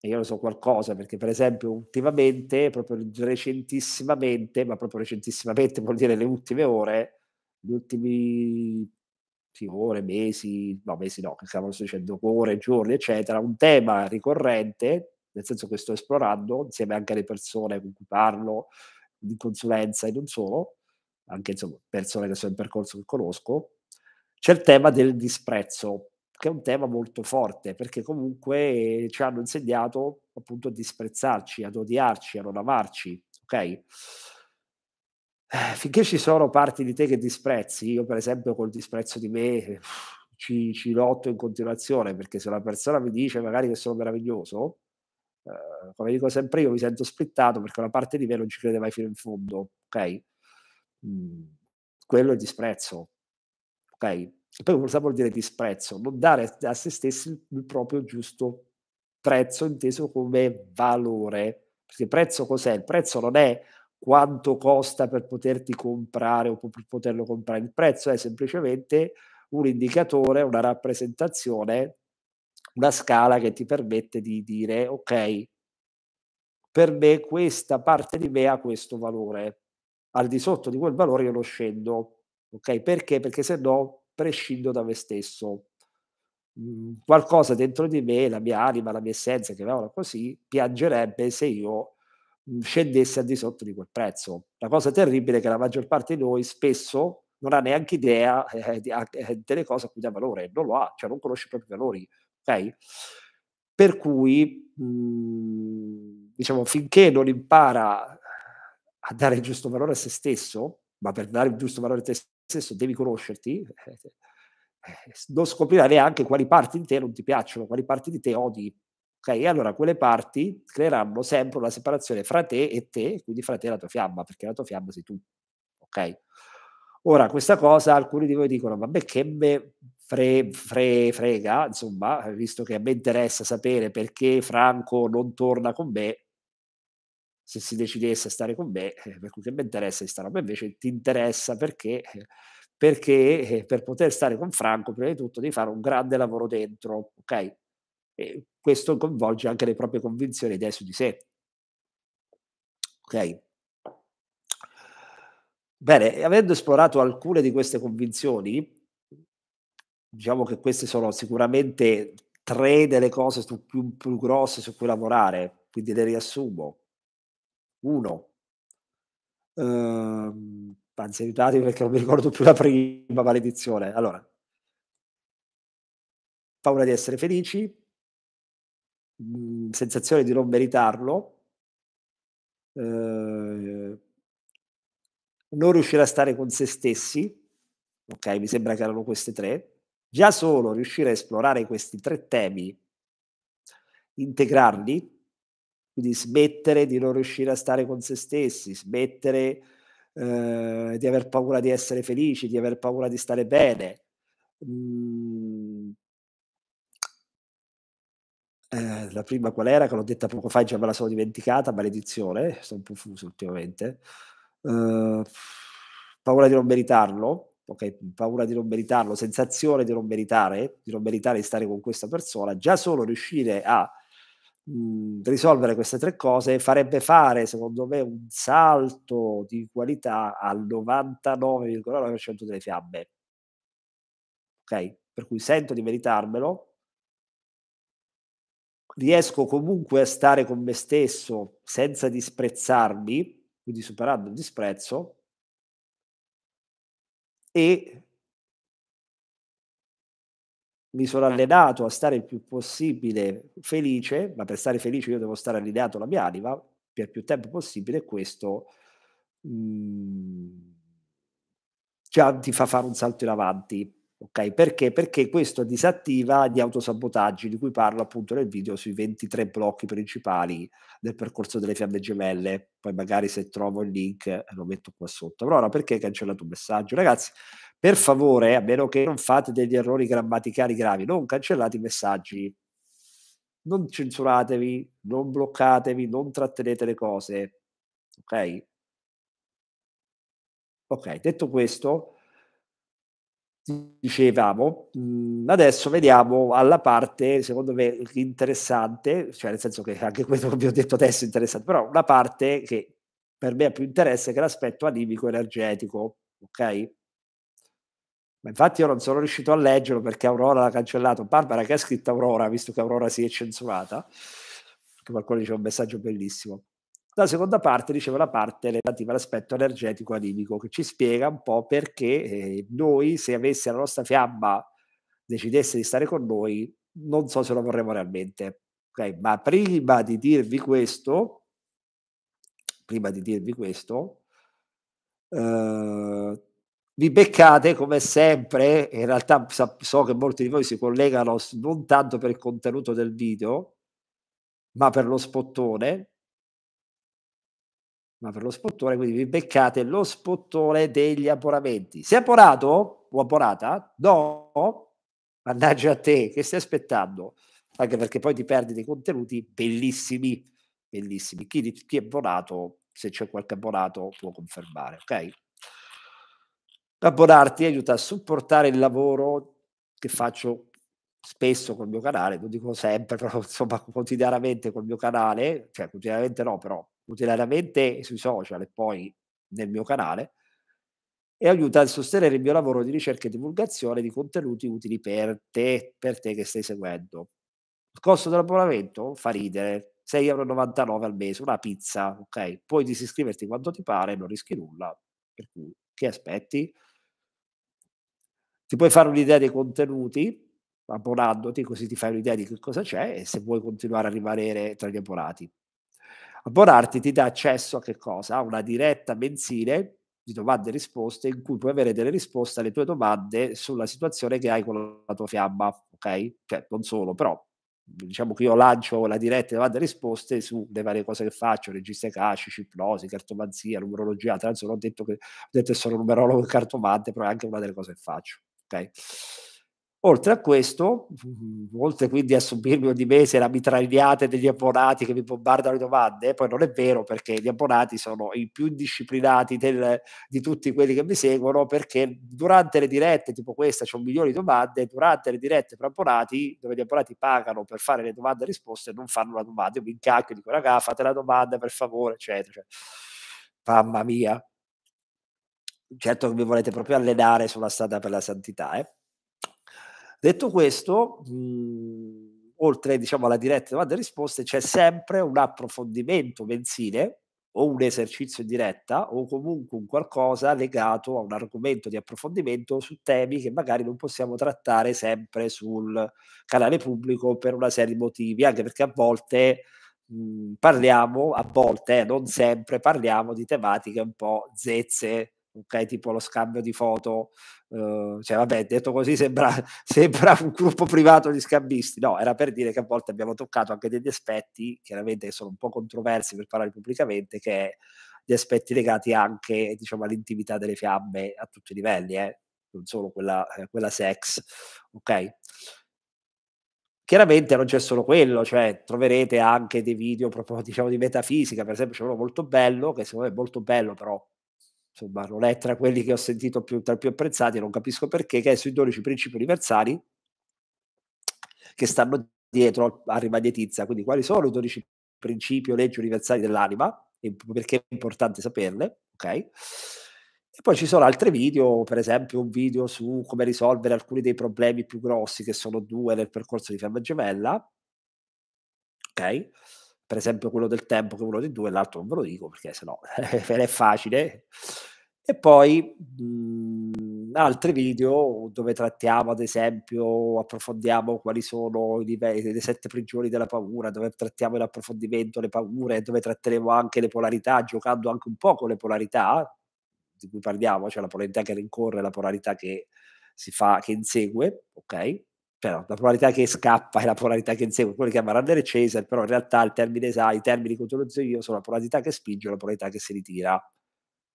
e io ne so qualcosa perché per esempio ultimamente, proprio recentissimamente, ma proprio recentissimamente vuol dire le ultime ore, gli ultimi sì, ore, mesi, no, mesi no, che stavano dicendo ore, giorni, eccetera, un tema ricorrente, nel senso che sto esplorando insieme anche alle persone con cui parlo, di consulenza e non solo, anche insomma, persone che sono in percorso che conosco, c'è il tema del disprezzo, che è un tema molto forte, perché comunque ci hanno insegnato appunto a disprezzarci, ad odiarci, a non amarci, ok? Eh, finché ci sono parti di te che disprezzi, io per esempio col disprezzo di me eh, ci, ci lotto in continuazione, perché se una persona mi dice magari che sono meraviglioso, eh, come dico sempre io, mi sento splittato perché una parte di me non ci crede mai fino in fondo, ok? Mm, quello è disprezzo, ok? E poi cosa vuol dire disprezzo? Non dare a se stessi il proprio giusto prezzo inteso come valore, perché prezzo cos'è? Il prezzo non è quanto costa per poterti comprare o per poterlo comprare. Il prezzo è semplicemente un indicatore, una rappresentazione, una scala che ti permette di dire ok, per me questa parte di me ha questo valore, al di sotto di quel valore io lo scendo, ok? Perché? Perché se no prescindo da me stesso. Mm, qualcosa dentro di me, la mia anima, la mia essenza, chiamiamola così, piangerebbe se io Mhmm, scendesse al di sotto di quel prezzo. La cosa terribile è che la maggior parte di noi spesso non ha neanche idea eh, di, eh, delle cose a cui dà valore, non lo ha, cioè non conosce i propri valori, ok? Per cui, mh, mhmm, diciamo, finché non impara a dare il giusto valore a se stesso, ma per dare il giusto valore a te stesso devi conoscerti, eh, eh non scoprirai neanche quali parti di te non ti piacciono, quali parti di te odi, Ok, allora quelle parti creeranno sempre una separazione fra te e te, quindi fra te e la tua fiamma, perché la tua fiamma sei tu. Ok? Ora, questa cosa alcuni di voi dicono, ma beh, che me fre, fre, frega, insomma, visto che a me interessa sapere perché Franco non torna con me, se si decidesse a stare con me, eh, per cui che mi interessa di stare con me, invece ti interessa perché, perché eh, per poter stare con Franco, prima di tutto, devi fare un grande lavoro dentro, ok? e questo coinvolge anche le proprie convinzioni e idee su di sé. Ok? Bene, avendo esplorato alcune di queste convinzioni, diciamo che queste sono sicuramente tre delle cose più, più grosse su cui lavorare, quindi le riassumo. Uno, ehm, anzi aiutatemi perché non mi ricordo più la prima maledizione. Allora, paura di essere felici, mh, mhmm, sensazione di non meritarlo, eh, non riuscire a stare con se stessi, ok, mi sembra che erano queste tre, già solo riuscire a esplorare questi tre temi, integrarli, quindi smettere di non riuscire a stare con se stessi, smettere eh, di aver paura di essere felici, di aver paura di stare bene. Mm, eh, la prima qual era? Che l'ho detta poco fa e cioè già me la sono dimenticata, maledizione, sono un po' fuso ultimamente. Eh, paura di non meritarlo, ok? Paura di non meritarlo, sensazione di non meritare, di non meritare di stare con questa persona. Già solo riuscire a mh, mhmm, risolvere queste tre cose farebbe fare, secondo me, un salto di qualità al 99,9% delle fiamme. Ok? Per cui sento di meritarmelo, riesco comunque a stare con me stesso senza disprezzarmi, quindi superando il disprezzo, e mi sono certo. allenato a stare il più possibile felice, ma per stare felice io devo stare allineato alla mia anima per più tempo possibile, questo mh, mm, già ti fa fare un salto in avanti Okay, perché? Perché questo disattiva gli autosabotaggi di cui parlo appunto nel video sui 23 blocchi principali del percorso delle fiamme gemelle. Poi magari se trovo il link eh, lo metto qua sotto. Però ora perché cancellato un messaggio? Ragazzi, per favore, a meno che non fate degli errori grammaticali gravi, non cancellate i messaggi. Non censuratevi, non bloccatevi, non trattenete le cose. Ok? Ok, detto questo, dicevamo, mm, adesso vediamo alla parte, secondo me, interessante, cioè nel senso che anche quello che vi ho detto adesso è interessante, però la parte che per me ha più interesse che l'aspetto animico energetico, ok? Ma infatti io non sono riuscito a leggerlo perché Aurora l'ha cancellato, Barbara che ha scritto Aurora, visto che Aurora si è censurata, perché qualcuno dice un messaggio bellissimo. La seconda parte, dicevo, la parte relativa all'aspetto energetico animico, che ci spiega un po' perché eh, noi, se avesse la nostra fiamma, decidesse di stare con noi, non so se lo vorremmo realmente. Okay? Ma prima di dirvi questo, prima di dirvi questo, eh, vi beccate come sempre, in realtà so che molti di voi si collegano non tanto per il contenuto del video, ma per lo spottone, ma per lo spottore, quindi vi beccate lo spottore degli aporamenti. Se aporato o aporata, no, mannaggia a te, che stai aspettando? Anche perché poi ti perdi dei contenuti bellissimi, bellissimi. Chi, chi è abbonato, se c'è qualche abbonato, può confermare, ok? Abbonarti aiuta a supportare il lavoro che faccio spesso col mio canale, lo dico sempre, <laughs> però insomma quotidianamente col mio canale, cioè quotidianamente no, però utilitariamente sui social e poi nel mio canale e aiuta a sostenere il mio lavoro di ricerca e divulgazione di contenuti utili per te, per te che stai seguendo. Il costo dell'abbonamento fa ridere, 6,99 euro al mese, una pizza, ok? Puoi disiscriverti quando ti pare, non rischi nulla, per cui che aspetti? Ti puoi fare un'idea dei contenuti abbonandoti, così ti fai un'idea di che cosa c'è e se vuoi continuare a rimanere tra gli abbonati. Abbonarti ti dà accesso a che cosa? A una diretta mensile di domande e risposte in cui puoi avere delle risposte alle tue domande sulla situazione che hai con la tua fiamma, ok? Cioè, non solo, però diciamo che io lancio la diretta domande e risposte sulle varie cose che faccio, registri cascici, ipnosi, cartomanzia, numerologia, tra l'altro non ho detto che, ho detto che sono numerologo e cartomante, però è anche una delle cose che faccio, ok? Oltre a questo, mm, oltre quindi a subirmi ogni mese la mitragliata degli abbonati che mi bombardano le domande, poi non è vero perché gli abbonati sono i più disciplinati del, di tutti quelli che mi seguono perché durante le dirette tipo questa c'è un milione di domande, durante le dirette per abbonati dove gli abbonati pagano per fare le domande e risposte non fanno la domanda, io mi incacchio e dico raga fate la domanda per favore eccetera. Cioè, mamma mia, certo che mi volete proprio allenare sulla strada per la santità eh Detto questo, mh, mhmm, oltre diciamo, alla diretta domande e risposte, c'è sempre un approfondimento mensile o un esercizio in diretta o comunque un qualcosa legato a un argomento di approfondimento su temi che magari non possiamo trattare sempre sul canale pubblico per una serie di motivi, anche perché a volte mh, mhmm, parliamo, a volte, eh, non sempre, parliamo di tematiche un po' zezze ok? Tipo lo scambio di foto, eh, cioè vabbè, detto così sembra, <laughs> sembra, un gruppo privato di scambisti, no, era per dire che a volte abbiamo toccato anche degli aspetti, chiaramente che sono un po' controversi per parlare pubblicamente, che è gli aspetti legati anche, diciamo, all'intimità delle fiamme a tutti i livelli, eh? non solo quella, eh, quella sex, ok? Chiaramente non c'è solo quello, cioè troverete anche dei video proprio <laughs> diciamo di metafisica, per esempio c'è uno molto bello, che secondo me è molto bello però insomma non è tra quelli che ho sentito più, tra più apprezzati, non capisco perché, che è sui 12 principi universali che stanno dietro a Rimagnetizza. Quindi quali sono i 12 principi o leggi universali dell'anima? Perché è importante saperle, ok? E poi ci sono altri video, per esempio un video su come risolvere alcuni dei problemi più grossi, che sono due nel percorso di fiamma gemella, ok? per esempio quello del tempo che è uno dei due, l'altro non ve lo dico perché sennò <laughs> è facile. E poi mh, mhmm, altri video dove trattiamo, ad esempio, approfondiamo quali sono i livelli, le sette prigioni della paura, dove trattiamo in approfondimento le paure, dove tratteremo anche le polarità, giocando anche un po' con le polarità di cui parliamo, cioè la polarità che rincorre, la polarità che si fa, che insegue, ok? però, la polarità che scappa è la polarità che insegue, quello che chiama Randere Cesar, però in realtà il termine, sa, i termini contro lo zio sono la polarità che spinge e la polarità che si ritira.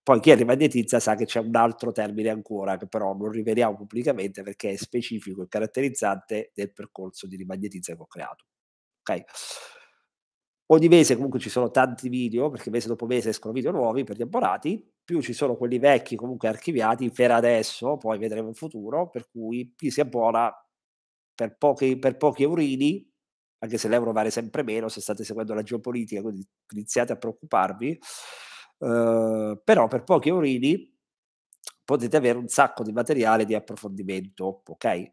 Poi chi arriva a dietizza sa che c'è un altro termine ancora, che però non riveliamo pubblicamente perché è specifico e caratterizzante del percorso di rimagnetizza che ho creato. Okay? Ogni mese comunque ci sono tanti video, perché mese dopo mese escono video nuovi per gli abbonati, più ci sono quelli vecchi comunque archiviati per adesso, poi vedremo in futuro, per cui chi si abbona per pochi, per pochi eurini, anche se l'euro vale sempre meno, se state seguendo la geopolitica, quindi iniziate a preoccuparvi, eh, però per pochi eurini potete avere un sacco di materiale di approfondimento, ok?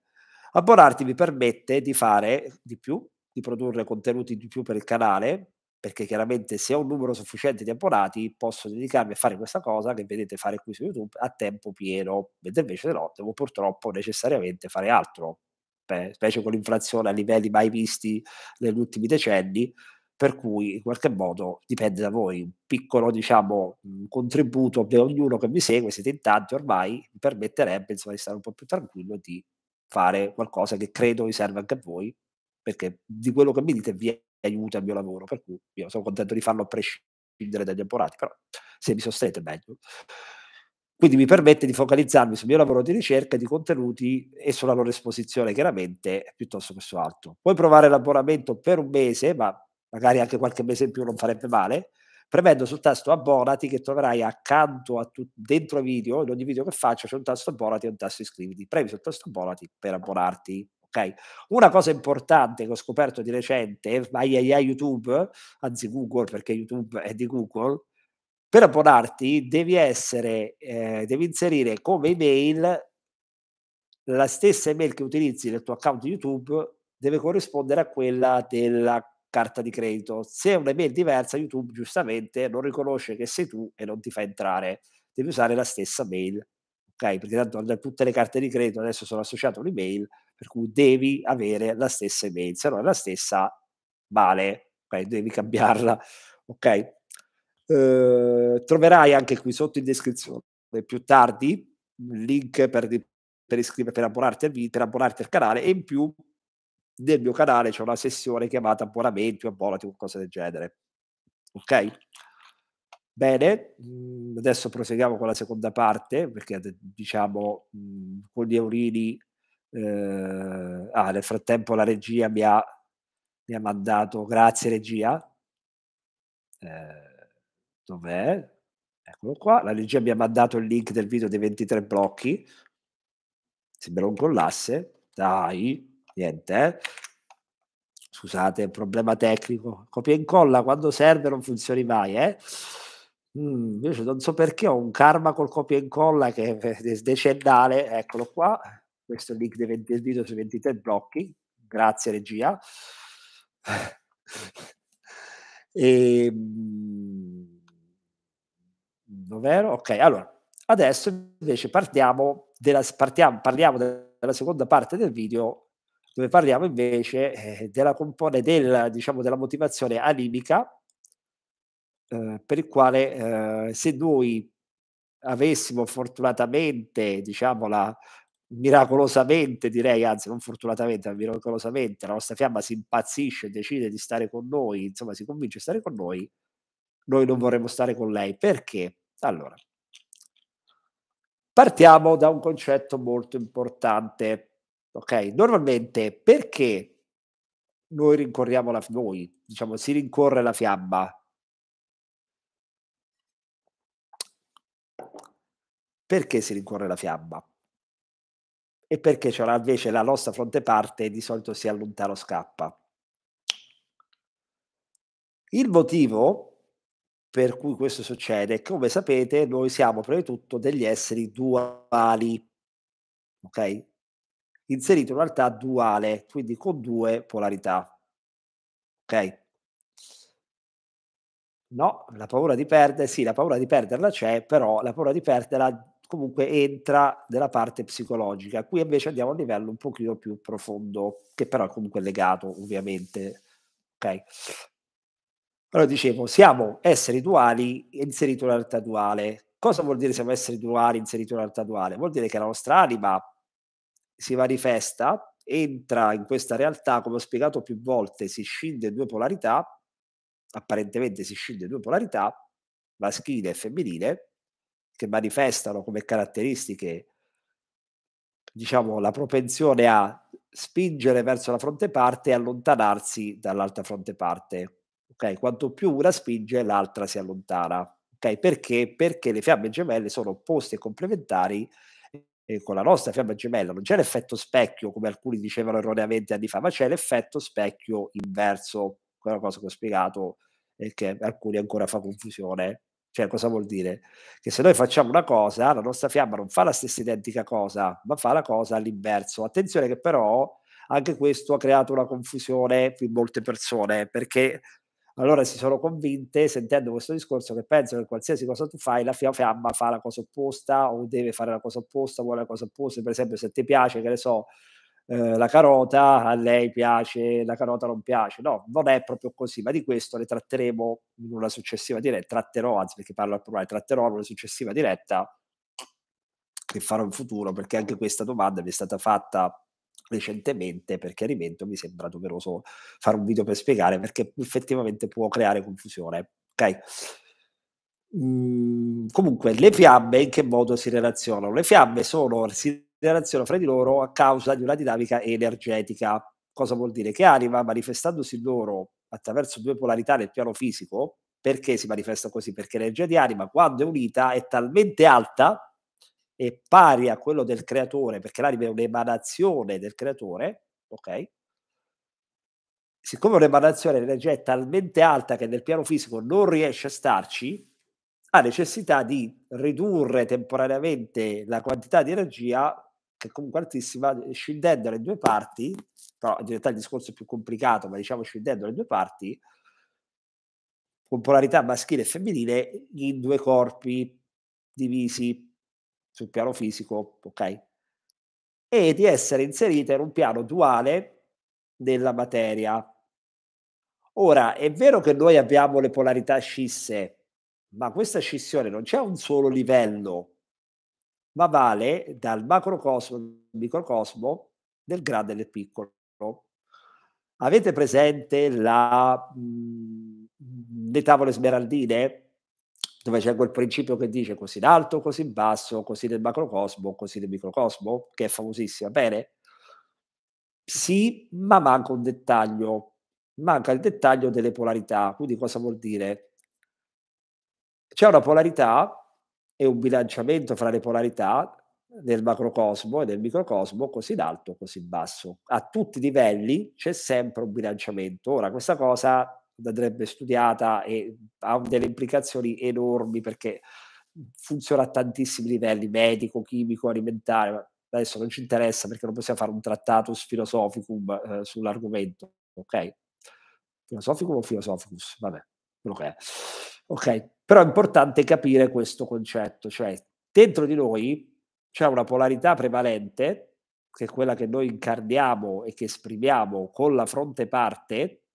Abbonarti vi permette di fare di più, di produrre contenuti di più per il canale, perché chiaramente se ho un numero sufficiente di abbonati posso dedicarmi a fare questa cosa che vedete fare qui su YouTube a tempo pieno, mentre invece no, devo purtroppo necessariamente fare altro, specie con l'inflazione a livelli mai visti negli ultimi decenni, per cui in qualche modo dipende da voi. Un piccolo diciamo, contributo per ognuno che mi segue, siete in tanti ormai, mi permetterebbe insomma, di stare un po' più tranquillo di fare qualcosa che credo vi serva anche a voi, perché di quello che mi dite vi aiuta il mio lavoro, per cui io sono contento di farlo a prescindere dagli abbonati, però se mi sostenete meglio. Quindi mi permette di focalizzarmi sul mio lavoro di ricerca, di contenuti e sulla loro esposizione, chiaramente, piuttosto che su altro. Puoi provare l'abbonamento per un mese, ma magari anche qualche mese in più non farebbe male, premendo sul tasto abbonati che troverai accanto a tu, dentro video, in ogni video che faccio c'è un tasto abbonati e un tasto iscriviti. Premi sul tasto abbonati per abbonarti. Okay. Una cosa importante che ho scoperto di recente, ai, ai, ai YouTube, anzi Google, perché YouTube è di Google, per abbonarti devi essere, eh, devi inserire come email la stessa email che utilizzi nel tuo account YouTube deve corrispondere a quella della carta di credito. Se è un'email diversa, YouTube giustamente non riconosce che sei tu e non ti fa entrare. Devi usare la stessa mail, ok? Perché tanto da tutte le carte di credito adesso sono associate un'email, per cui devi avere la stessa email, se non è la stessa vale okay? Devi cambiarla, ok? Ehm, troverai anche qui sotto in descrizione più tardi il link per, per iscriverti, per abbonarti, al, per abbonarti al canale e in più nel mio canale c'è una sessione chiamata abbonamenti o abbonati o qualcosa del genere. Ok? Bene, mm, adesso proseguiamo con la seconda parte perché eh, diciamo mm, con gli Eurini. Eh, ah, nel frattempo la regia mi ha, mi ha mandato, grazie regia. Eh, Dov'è? Eccolo qua. La regia mi ha mandato il link del video dei 23 blocchi. Se me lo incollasse, dai, niente. Eh. Scusate, problema tecnico. Copia e incolla quando serve non funzioni mai, eh? Mm, invece non so perché ho un karma col copia e incolla che è decennale. Eccolo qua. Questo è il link del video sui 23 blocchi. Grazie regia. <laughs> e, ehm, vero? Ok, allora, adesso invece partiamo della, partiamo, parliamo della seconda parte del video dove parliamo invece eh, della componente, del, diciamo, della motivazione animica eh, per il quale eh, se noi avessimo fortunatamente, diciamo, miracolosamente direi, anzi non fortunatamente, ma miracolosamente, la nostra fiamma si impazzisce, decide di stare con noi, insomma si convince a stare con noi, noi non vorremmo stare con lei. Perché? Allora, partiamo da un concetto molto importante. Ok, normalmente perché noi rincorriamo la noi, diciamo, si rincorre la fiamma? Perché si rincorre la fiamma? E perché cioè, invece la nostra fronte parte di solito si allontana o scappa? Il motivo per cui questo succede. Come sapete, noi siamo prima di tutto degli esseri duali, ok? Inserito in realtà duale, quindi con due polarità, ok? No, la paura di perdere, sì, la paura di perderla c'è, però la paura di perderla comunque entra nella parte psicologica. Qui invece andiamo a un livello un pochino più profondo, che però è comunque legato ovviamente. Ok? Allora dicevo, siamo esseri duali inseriti in realtà duale. Cosa vuol dire siamo esseri duali inseriti in realtà duale? Vuol dire che la nostra anima si manifesta, entra in questa realtà, come ho spiegato più volte, si scinde due polarità, apparentemente si scinde due polarità, maschile e femminile, che manifestano come caratteristiche, diciamo, la propensione a spingere verso la fronte parte e allontanarsi dall'altra fronte parte Okay? Quanto più una spinge, l'altra si allontana. Okay? Perché? Perché le fiamme gemelle sono opposte e complementari e con la nostra fiamma gemella non c'è l'effetto specchio come alcuni dicevano erroneamente anni fa, ma c'è l'effetto specchio inverso, quella cosa che ho spiegato e che alcuni ancora fa confusione. Cioè, cosa vuol dire? Che se noi facciamo una cosa, la nostra fiamma non fa la stessa identica cosa, ma fa la cosa all'inverso. Attenzione che però anche questo ha creato una confusione in molte persone, perché allora si sono convinte, sentendo questo discorso, che pensano che qualsiasi cosa tu fai, la fiamma fa la cosa opposta o deve fare la cosa opposta, vuole la cosa opposta. Per esempio, se ti piace, che ne so, eh, la carota, a lei piace, la carota non piace. No, non è proprio così, ma di questo ne tratteremo in una successiva diretta, tratterò, anzi perché parlo al plurale, tratterò in una successiva diretta che farò in futuro, perché anche questa domanda mi è stata fatta recentemente per chiarimento mi sembra doveroso fare un video per spiegare perché effettivamente può creare confusione. Ok? Mm, comunque le fiamme in che modo si relazionano? Le fiamme sono, si relazionano fra di loro a causa di una dinamica energetica. Cosa vuol dire? Che anima, manifestandosi loro attraverso due polarità nel piano fisico, perché si manifesta così? Perché l'energia di anima, quando è unita, è talmente alta è pari a quello del creatore, perché l'anima è un'emanazione del creatore, ok? Siccome un'emanazione di energia è talmente alta che nel piano fisico non riesce a starci, ha necessità di ridurre temporaneamente la quantità di energia che comunque altissima, scindendo le due parti, però in realtà il discorso è più complicato, ma diciamo scindendo le due parti, con polarità maschile e femminile, in due corpi divisi sul piano fisico, ok? E di essere inserita in un piano duale della materia. Ora, è vero che noi abbiamo le polarità scisse, ma questa scissione non c'è un solo livello, ma vale dal macrocosmo al microcosmo, del grande e del piccolo. Avete presente la, mh, mm, le tavole smeraldine? dove c'è quel principio che dice così in alto, così in basso, così nel macrocosmo, così nel microcosmo, che è famosissima. Bene? Sì, ma manca un dettaglio, manca il dettaglio delle polarità. Quindi cosa vuol dire? C'è una polarità e un bilanciamento fra le polarità nel macrocosmo e nel microcosmo, così in alto, così in basso. A tutti i livelli c'è sempre un bilanciamento. Ora, questa cosa andrebbe studiata e ha delle implicazioni enormi perché funziona a tantissimi livelli, medico, chimico, alimentare, ma adesso non ci interessa perché non possiamo fare un trattatus philosophicum eh, sull'argomento, ok? Philosophicum o philosophicus? Vabbè, quello che è. Ok, però è importante capire questo concetto, cioè dentro di noi c'è una polarità prevalente, che è quella che noi incarniamo e che esprimiamo con la fronte parte,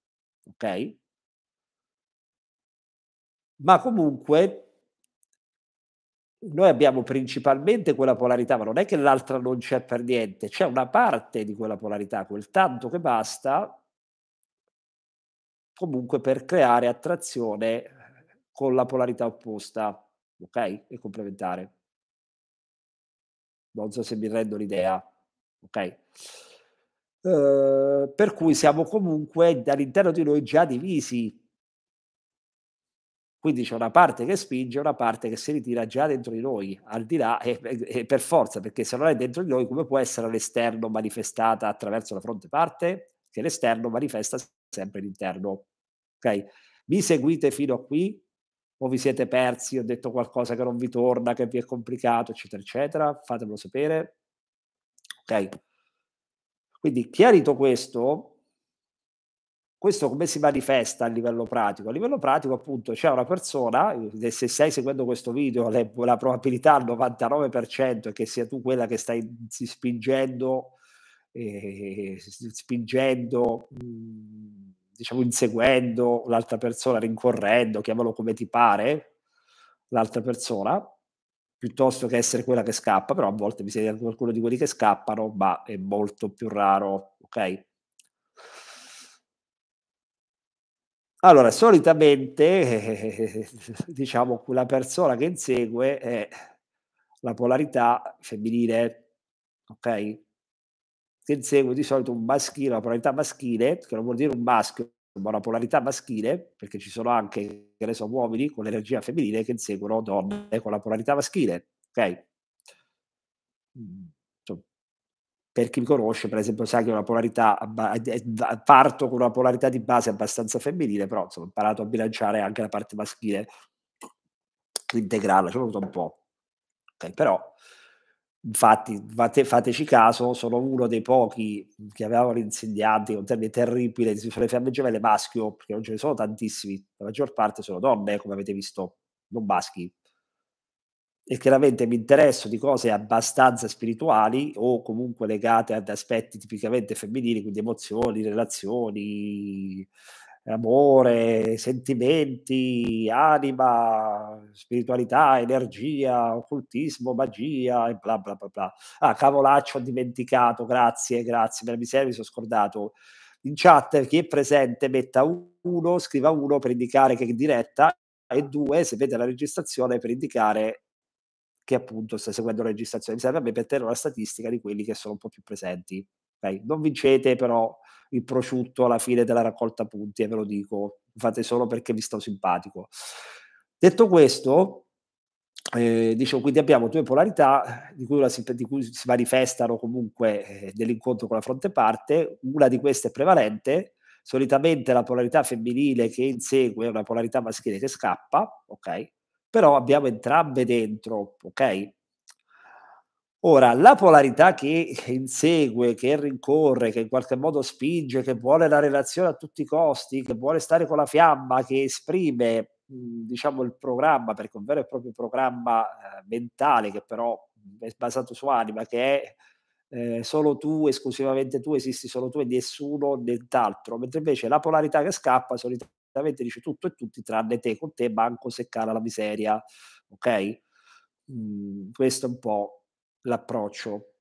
ok? ma comunque noi abbiamo principalmente quella polarità, ma non è che l'altra non c'è per niente, c'è una parte di quella polarità, quel tanto che basta comunque per creare attrazione eh, con la polarità opposta, ok? E complementare. Non so se mi rendo l'idea, ok? Uh, per cui siamo comunque all'interno di noi già divisi quindi c'è una parte che spinge, e una parte che si ritira già dentro di noi, al di là e, e per forza, perché se non è dentro di noi, come può essere l'esterno manifestata attraverso la fronte parte? Che l'esterno manifesta sempre l'interno. Ok? Mi seguite fino a qui? O vi siete persi? Ho detto qualcosa che non vi torna, che vi è complicato, eccetera, eccetera. Fatemelo sapere. Ok? Quindi, chiarito questo, questo come si manifesta a livello pratico? A livello pratico, appunto, c'è una persona, eh, se stai seguendo questo video, le, la probabilità al 99% è che sia tu quella che stai spingendo, eh, spingendo, mm, diciamo, inseguendo l'altra persona, rincorrendo, chiamalo come ti pare, l'altra persona, piuttosto che essere quella che scappa, però a volte mi siede qualcuno di quelli che scappano, ma è molto più raro, ok? Allora, solitamente, eh, <laughs> diciamo, la persona che insegue è la polarità femminile, ok? Che insegue di solito un maschile, una polarità maschile, che non vuol dire un maschio, ma una polarità maschile, perché ci sono anche, che ne so, uomini con l'energia femminile che inseguono donne con la polarità maschile, ok? per chi mi conosce, per esempio, sa che ho una polarità, parto con una polarità di base abbastanza femminile, però insomma, ho imparato a bilanciare anche la parte maschile, integrarla, ci ho voluto un po'. Okay, però, infatti, fate, fateci caso, sono uno dei pochi che avevano l'insegnante, un termine terribile, sulle fiamme gemelle maschio, perché non ce ne sono tantissimi, la maggior parte sono donne, come avete visto, non maschi, e chiaramente mi interesso di cose abbastanza spirituali o comunque legate ad aspetti tipicamente femminili, quindi emozioni, relazioni, amore, sentimenti, anima, spiritualità, energia, occultismo, magia e bla bla bla bla. Ah, cavolaccio, ho dimenticato, grazie, grazie, per la miseria mi sono scordato. In chat chi è presente metta uno, scriva uno per indicare che è in diretta e due, se vede la registrazione, per indicare che appunto sta seguendo la registrazione. Mi serve per tenere la statistica di quelli che sono un po' più presenti. Okay? Non vincete però il prosciutto alla fine della raccolta punti, e ve lo dico, fate solo perché vi sto simpatico. Detto questo, eh, dicevo, quindi abbiamo due polarità di cui, una, di cui si manifestano comunque eh, nell'incontro con la fronte parte, una di queste è prevalente, solitamente la polarità femminile che insegue è una polarità maschile che scappa, ok? però abbiamo entrambe dentro, ok? Ora, la polarità che <laughs> insegue, che rincorre, che in qualche modo spinge, che vuole la relazione a tutti i costi, che vuole stare con la fiamma, che esprime, diciamo, il programma, perché è un vero e proprio programma eh, mentale che però è basato su anima, che è eh, solo tu, esclusivamente tu, esisti solo tu e nessuno, nient'altro, mentre invece la polarità che scappa solitamente veramente dice tutto e tutti tranne te con te banco se cala la miseria ok mm, questo è un po' l'approccio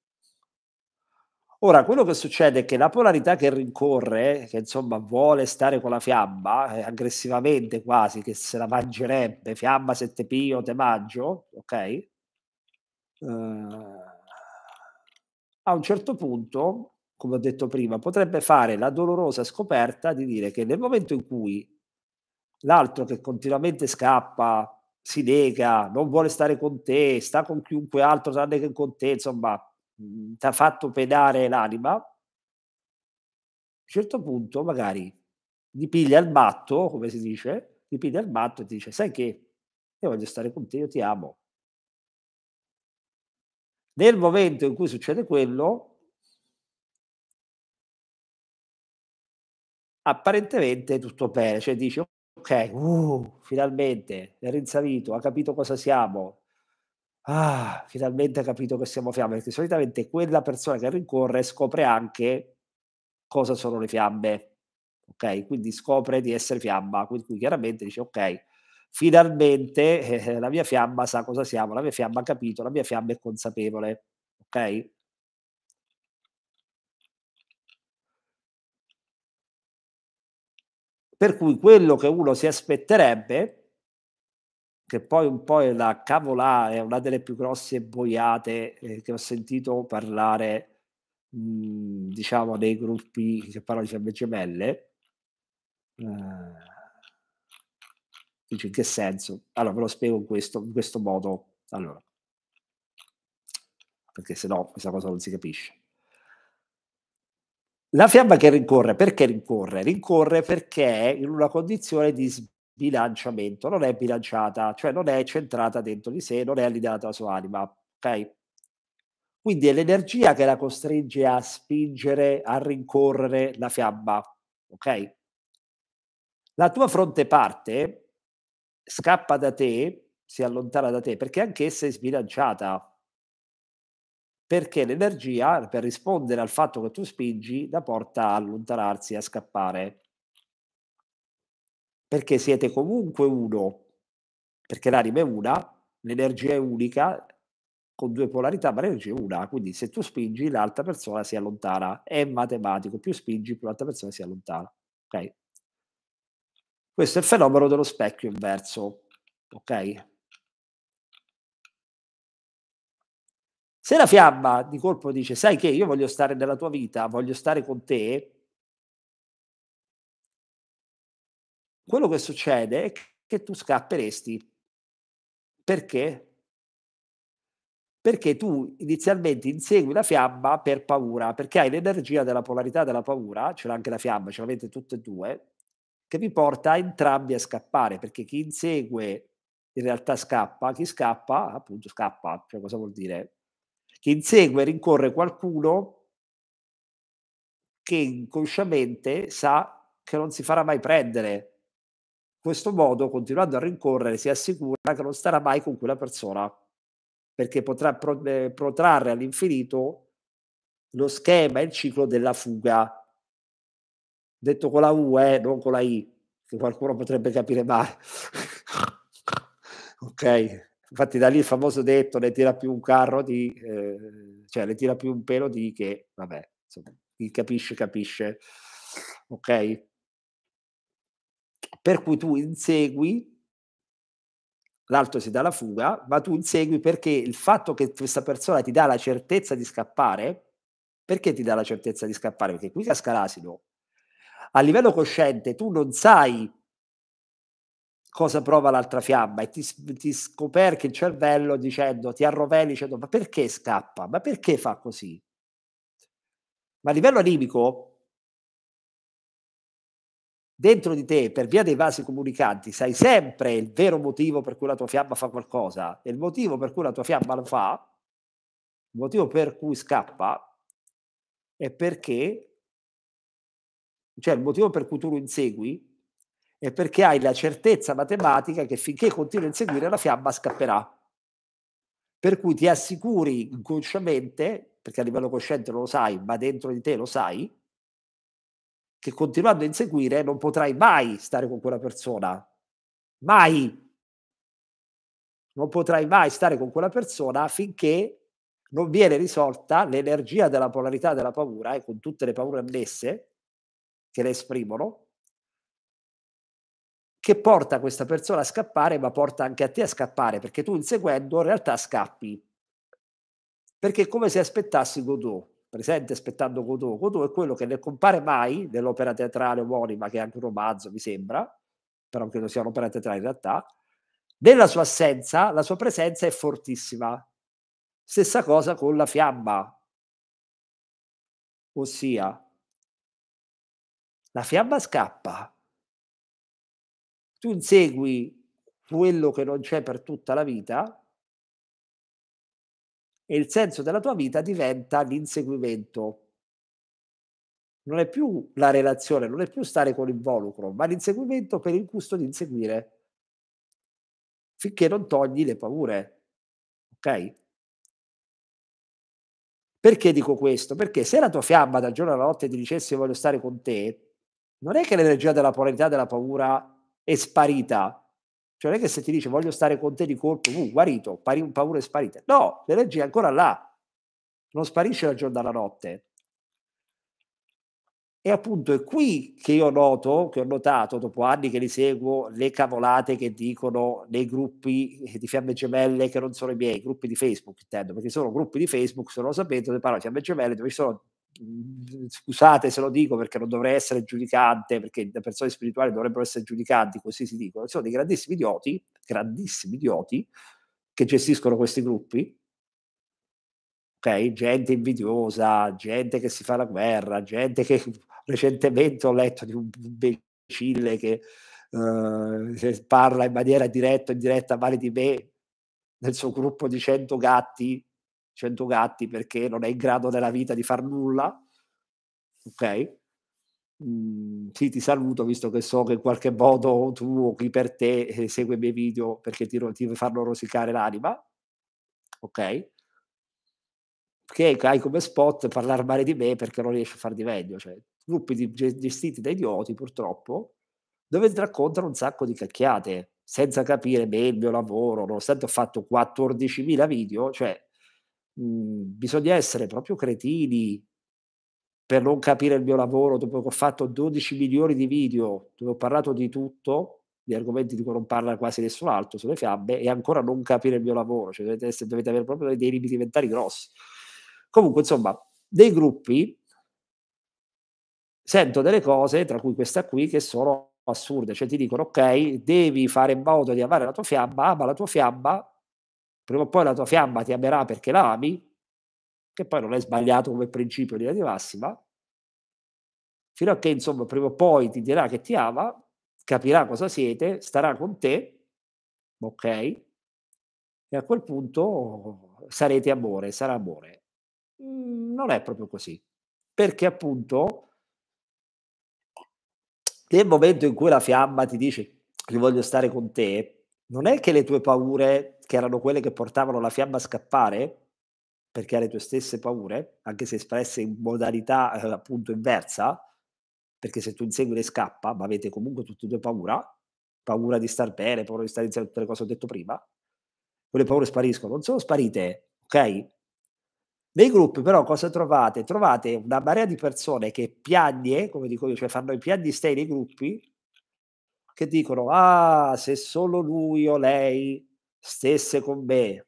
ora quello che succede è che la polarità che rincorre che insomma vuole stare con la fiamma eh, aggressivamente quasi che se la mangerebbe fiamma se te pio te mangio ok uh, a un certo punto come ho detto prima, potrebbe fare la dolorosa scoperta di dire che nel momento in cui l'altro che continuamente scappa, si nega, non vuole stare con te, sta con chiunque altro tranne che con te, insomma, mhmm, ti ha fatto pedare l'anima, a un certo punto magari gli piglia il matto, come si dice, gli piglia il matto e ti dice, sai che io voglio stare con te, io ti amo. Nel momento in cui succede quello, apparentemente tutto bene, cioè dice Ok, uh, finalmente è rinsavito, ha capito cosa siamo. Ah, finalmente ha capito che siamo fiamme, perché solitamente quella persona che rincorre scopre anche cosa sono le fiamme. Ok, quindi scopre di essere fiamma, quindi chiaramente dice ok, finalmente eh, la mia fiamma sa cosa siamo, la mia fiamma ha capito, la mia fiamma è consapevole. Ok? Per cui quello che uno si aspetterebbe, che poi un po' è la cavola, è una delle più grosse boiate eh, che ho sentito parlare, mh, mm, diciamo, nei gruppi che parlano di fiamme gemelle. Eh, Dice in che senso? Allora ve lo spiego in questo, in questo modo. Allora, perché se no questa cosa non si capisce. La fiamma che rincorre, perché rincorre? Rincorre perché è in una condizione di sbilanciamento, non è bilanciata, cioè non è centrata dentro di sé, non è allineata alla sua anima, ok? Quindi è l'energia che la costringe a spingere, a rincorrere la fiamma, ok? La tua fronte parte scappa da te, si allontana da te, perché anch'essa è sbilanciata, perché l'energia, per rispondere al fatto che tu spingi, la porta a allontanarsi, a scappare. Perché siete comunque uno, perché l'anima è una, l'energia è unica, con due polarità, ma l'energia è una. Quindi se tu spingi, l'altra persona si allontana. È matematico, più spingi, più l'altra persona si allontana. Ok? Questo è il fenomeno dello specchio inverso. Ok? Se la fiamma di colpo dice, sai che io voglio stare nella tua vita, voglio stare con te, quello che succede è che tu scapperesti. Perché? Perché tu inizialmente insegui la fiamma per paura, perché hai l'energia della polarità della paura, ce l'ha anche la fiamma, ce l'avete tutte e due, che vi porta entrambi a scappare, perché chi insegue in realtà scappa, chi scappa appunto scappa, cioè cosa vuol dire? che insegue e rincorre qualcuno che inconsciamente sa che non si farà mai prendere. In questo modo, continuando a rincorrere, si assicura che non starà mai con quella persona, perché potrà eh, protrarre all'infinito lo schema e il ciclo della fuga. Detto con la U, eh, non con la I, che qualcuno potrebbe capire male. <laughs> ok? Infatti da lì il famoso detto ne tira più un carro di, eh, cioè ne tira più un pelo di che, vabbè, insomma, chi capisce capisce, ok? Per cui tu insegui, l'altro si dà la fuga, ma tu insegui perché il fatto che questa persona ti dà la certezza di scappare, perché ti dà la certezza di scappare? Perché qui casca l'asino. A livello cosciente tu non sai cosa prova l'altra fiamma e ti, ti scoperchi il cervello dicendo, ti arrovelli dicendo, ma perché scappa? Ma perché fa così? Ma a livello animico, dentro di te, per via dei vasi comunicanti, sai sempre il vero motivo per cui la tua fiamma fa qualcosa e il motivo per cui la tua fiamma lo fa, il motivo per cui scappa, è perché, cioè il motivo per cui tu lo insegui è perché hai la certezza matematica che finché continui a inseguire la fiamma scapperà. Per cui ti assicuri inconsciamente, perché a livello cosciente non lo sai, ma dentro di te lo sai, che continuando a inseguire non potrai mai stare con quella persona. Mai. Non potrai mai stare con quella persona finché non viene risolta l'energia della polarità della paura e con tutte le paure annesse che le esprimono, che porta questa persona a scappare, ma porta anche a te a scappare, perché tu inseguendo in realtà scappi. Perché è come se aspettassi Godot, presente aspettando Godot. Godot è quello che ne compare mai nell'opera teatrale omonima, che è anche un romanzo, mi sembra, però credo sia un'opera teatrale in realtà. Nella sua assenza, la sua presenza è fortissima. Stessa cosa con la fiamma. Ossia, la fiamma scappa, tu insegui quello che non c'è per tutta la vita e il senso della tua vita diventa l'inseguimento. Non è più la relazione, non è più stare con l'involucro, ma l'inseguimento per il gusto di inseguire, finché non togli le paure. Ok? Perché dico questo? Perché se la tua fiamma da giorno alla notte ti dicesse voglio stare con te, non è che l'energia della polarità della paura è sparita. Cioè non è che se ti dice voglio stare con te di colpo, uh, guarito, pari, paura è sparita. No, l'energia è ancora là, non sparisce dal giorno alla notte. E appunto è qui che io noto, che ho notato dopo anni che li seguo, le cavolate che dicono nei gruppi di fiamme gemelle che non sono i miei, gruppi di Facebook intendo, perché sono gruppi di Facebook, se non lo sapete, dove parlo di fiamme gemelle, dove ci sono scusate se lo dico perché non dovrei essere giudicante, perché le persone spirituali dovrebbero essere giudicanti, così si dicono, sono dei grandissimi idioti, grandissimi idioti che gestiscono questi gruppi. Ok, gente invidiosa, gente che si fa la guerra, gente che <laughs> recentemente ho letto di un imbecille che eh, parla in maniera diretta o indiretta male di me nel suo gruppo di 100 gatti 100 gatti perché non è in grado nella vita di far nulla, ok? Mm, sì, ti saluto visto che so che in qualche modo tu o chi per te eh, segue i miei video perché ti, ti fanno rosicare l'anima, ok? Che hai come spot parlare male di me perché non riesci a far di meglio, cioè gruppi di, gestiti da idioti purtroppo dove ti raccontano un sacco di cacchiate senza capire bene il mio lavoro, nonostante ho fatto 14.000 video, cioè Mhmm, bisogna essere proprio cretini per non capire il mio lavoro dopo che ho fatto 12 milioni di video dove ho parlato di tutto, di argomenti di cui non parla quasi nessun altro sulle fiamme e ancora non capire il mio lavoro, cioè dovete, essere, dovete avere proprio dei limiti mentali grossi. Comunque, insomma, dei gruppi sento delle cose, tra cui questa qui, che sono assurde, cioè ti dicono ok, devi fare in modo di avere la tua fiamma, ma la tua fiamma prima o poi la tua fiamma ti amerà perché la ami, che poi non è sbagliato come principio di linea massima, fino a che insomma prima o poi ti dirà che ti ama, capirà cosa siete, starà con te, ok? E a quel punto sarete amore, sarà amore. Mm, non è proprio così, perché appunto nel momento in cui la fiamma ti dice che voglio stare con te, non è che le tue paure, che erano quelle che portavano la fiamma a scappare, perché ha le tue stesse paure, anche se espresse in modalità eh, appunto inversa, perché se tu insegui le scappa, ma avete comunque tutte e due paura, paura di star bene, paura di stare insieme a tutte le cose che ho detto prima, quelle paure spariscono, non sono sparite, ok? Nei gruppi però cosa trovate? Trovate una marea di persone che piagne, come dico io, cioè fanno i piagni stay nei gruppi, che dicono, ah, se solo lui o lei stesse con me,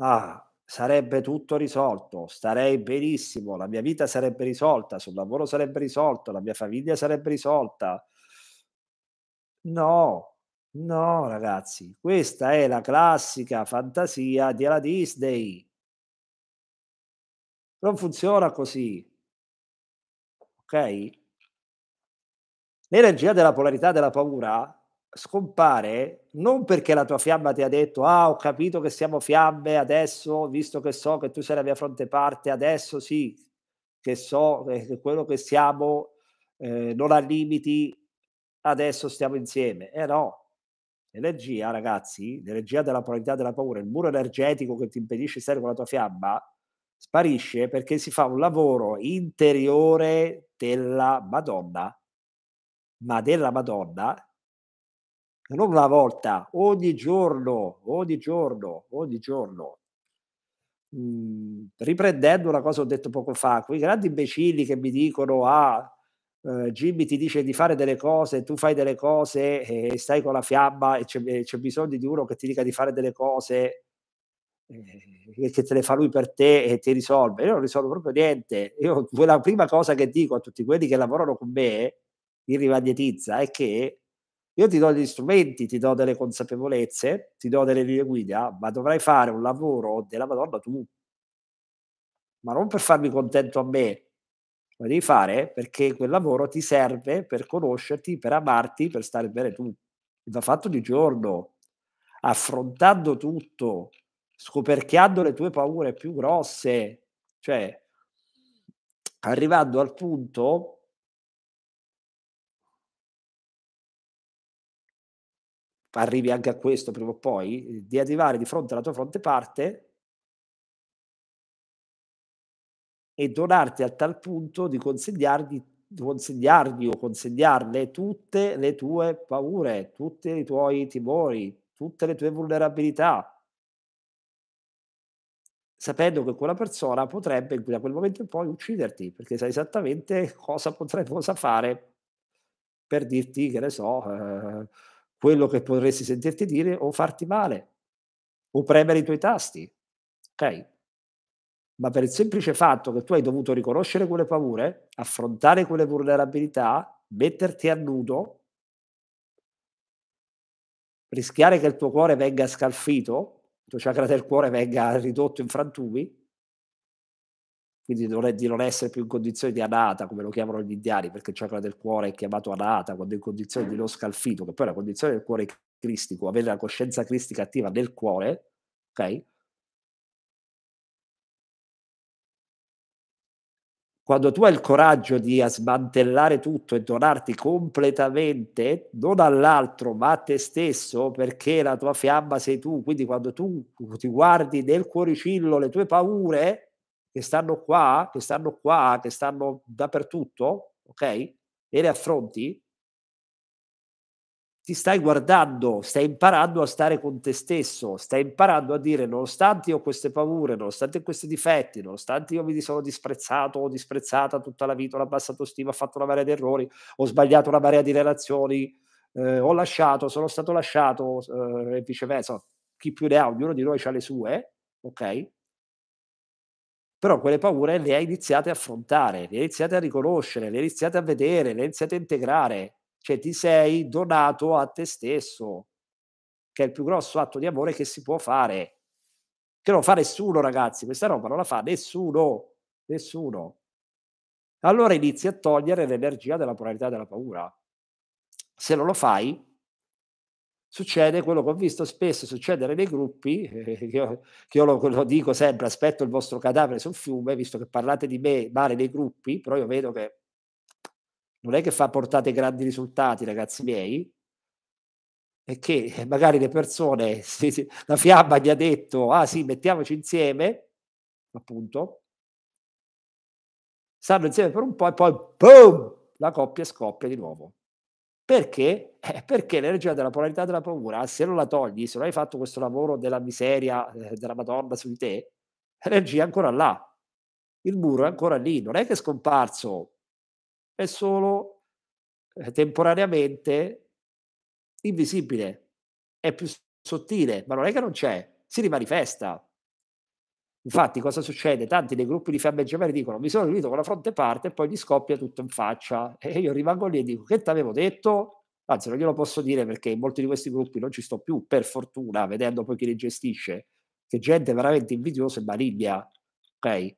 ah, sarebbe tutto risolto, starei benissimo, la mia vita sarebbe risolta, sul lavoro sarebbe risolto, la mia famiglia sarebbe risolta. No, no, ragazzi, questa è la classica fantasia di della Disney. Non funziona così. Ok? l'energia della polarità della paura scompare non perché la tua fiamma ti ha detto ah ho capito che siamo fiamme adesso visto che so che tu sei la mia fronte parte adesso sì che so che quello che siamo eh, non ha limiti adesso stiamo insieme eh no l'energia ragazzi l'energia della polarità della paura il muro energetico che ti impedisce di stare con la tua fiamma sparisce perché si fa un lavoro interiore della Madonna ma della Madonna, non una volta, ogni giorno, ogni giorno, ogni giorno. Mm, riprendendo una cosa che ho detto poco fa, quei grandi imbecilli che mi dicono, ah, eh, Jimmy ti dice di fare delle cose, tu fai delle cose e stai con la fiamma e c'è, c'è bisogno di uno che ti dica di fare delle cose eh, e che te le fa lui per te e ti risolve. Io non risolvo proprio niente. Io, la prima cosa che dico a tutti quelli che lavorano con me è irrivadiatizza è che io ti do gli strumenti, ti do delle consapevolezze, ti do delle linee guida, ma dovrai fare un lavoro della Madonna tu. Ma non per farmi contento a me, lo devi fare perché quel lavoro ti serve per conoscerti, per amarti, per stare bene tu. Va fatto di giorno, affrontando tutto, scoperchiando le tue paure più grosse, cioè arrivando al punto arrivi anche a questo prima o poi, di arrivare di fronte alla tua fronteparte e donarti a tal punto di consigliargli, consegnargli o consegnarle tutte le tue paure, tutti i tuoi timori, tutte le tue vulnerabilità, sapendo che quella persona potrebbe da quel momento in poi ucciderti, perché sai esattamente cosa potrebbe cosa fare per dirti, che ne so, eh, quello che potresti sentirti dire o farti male o premere i tuoi tasti. Ok? Ma per il semplice fatto che tu hai dovuto riconoscere quelle paure, affrontare quelle vulnerabilità, metterti a nudo, rischiare che il tuo cuore venga scalfito, il tuo chakra del cuore venga ridotto in frantumi, quindi di non essere più in condizioni di anata, come lo chiamano gli indiani, perché il chakra del cuore è chiamato anata, quando è in condizioni di non scalfito, che poi è la condizione del cuore cristico, avere la coscienza cristica attiva nel cuore, ok? Quando tu hai il coraggio di smantellare tutto e donarti completamente, non all'altro, ma a te stesso, perché la tua fiamma sei tu, quindi quando tu ti guardi nel cuoricillo le tue paure, che stanno qua, che stanno qua, che stanno dappertutto, ok? E le affronti, ti stai guardando, stai imparando a stare con te stesso, stai imparando a dire nonostante io ho queste paure, nonostante questi difetti, nonostante io mi sono disprezzato o disprezzata tutta la vita, ho abbassato stima, ho fatto una marea di errori, ho sbagliato una marea di relazioni, eh, ho lasciato, sono stato lasciato eh, e viceversa, chi più ne ha, ognuno di noi ha le sue, ok? però quelle paure le hai iniziate a affrontare, le hai iniziate a riconoscere, le hai iniziate a vedere, le hai iniziate a integrare, cioè ti sei donato a te stesso, che è il più grosso atto di amore che si può fare, che non fa nessuno ragazzi, questa roba non la fa nessuno, nessuno. Allora inizi a togliere l'energia della polarità della paura. Se non lo fai, succede quello che ho visto spesso succedere nei gruppi, eh, io, che io lo, lo, dico sempre, aspetto il vostro cadavere sul fiume, visto che parlate di me male nei gruppi, però io vedo che non è che fa portate grandi risultati, ragazzi miei, e che eh, magari le persone, <laughs> sì, sì, la fiamma gli ha detto, ah sì, mettiamoci insieme, appunto, stanno insieme per un po' e poi, boom, la coppia scoppia di nuovo. Perché? Eh, perché l'energia della polarità della paura, se non la togli, se non hai fatto questo lavoro della miseria eh, della Madonna su di te, l'energia è ancora là. Il muro è ancora lì, non è che è scomparso, è solo eh, temporaneamente invisibile, è più sottile, ma non è che non c'è, si rimanifesta. Infatti, cosa succede? Tanti dei gruppi di fiamme gemelle dicono: Mi sono riunito con la fronte parte e poi gli scoppia tutto in faccia. E io rimango lì e dico: Che ti avevo detto? Anzi, non glielo posso dire perché in molti di questi gruppi non ci sto più, per fortuna, vedendo poi chi li gestisce, che gente veramente invidiosa e maligna. Ok?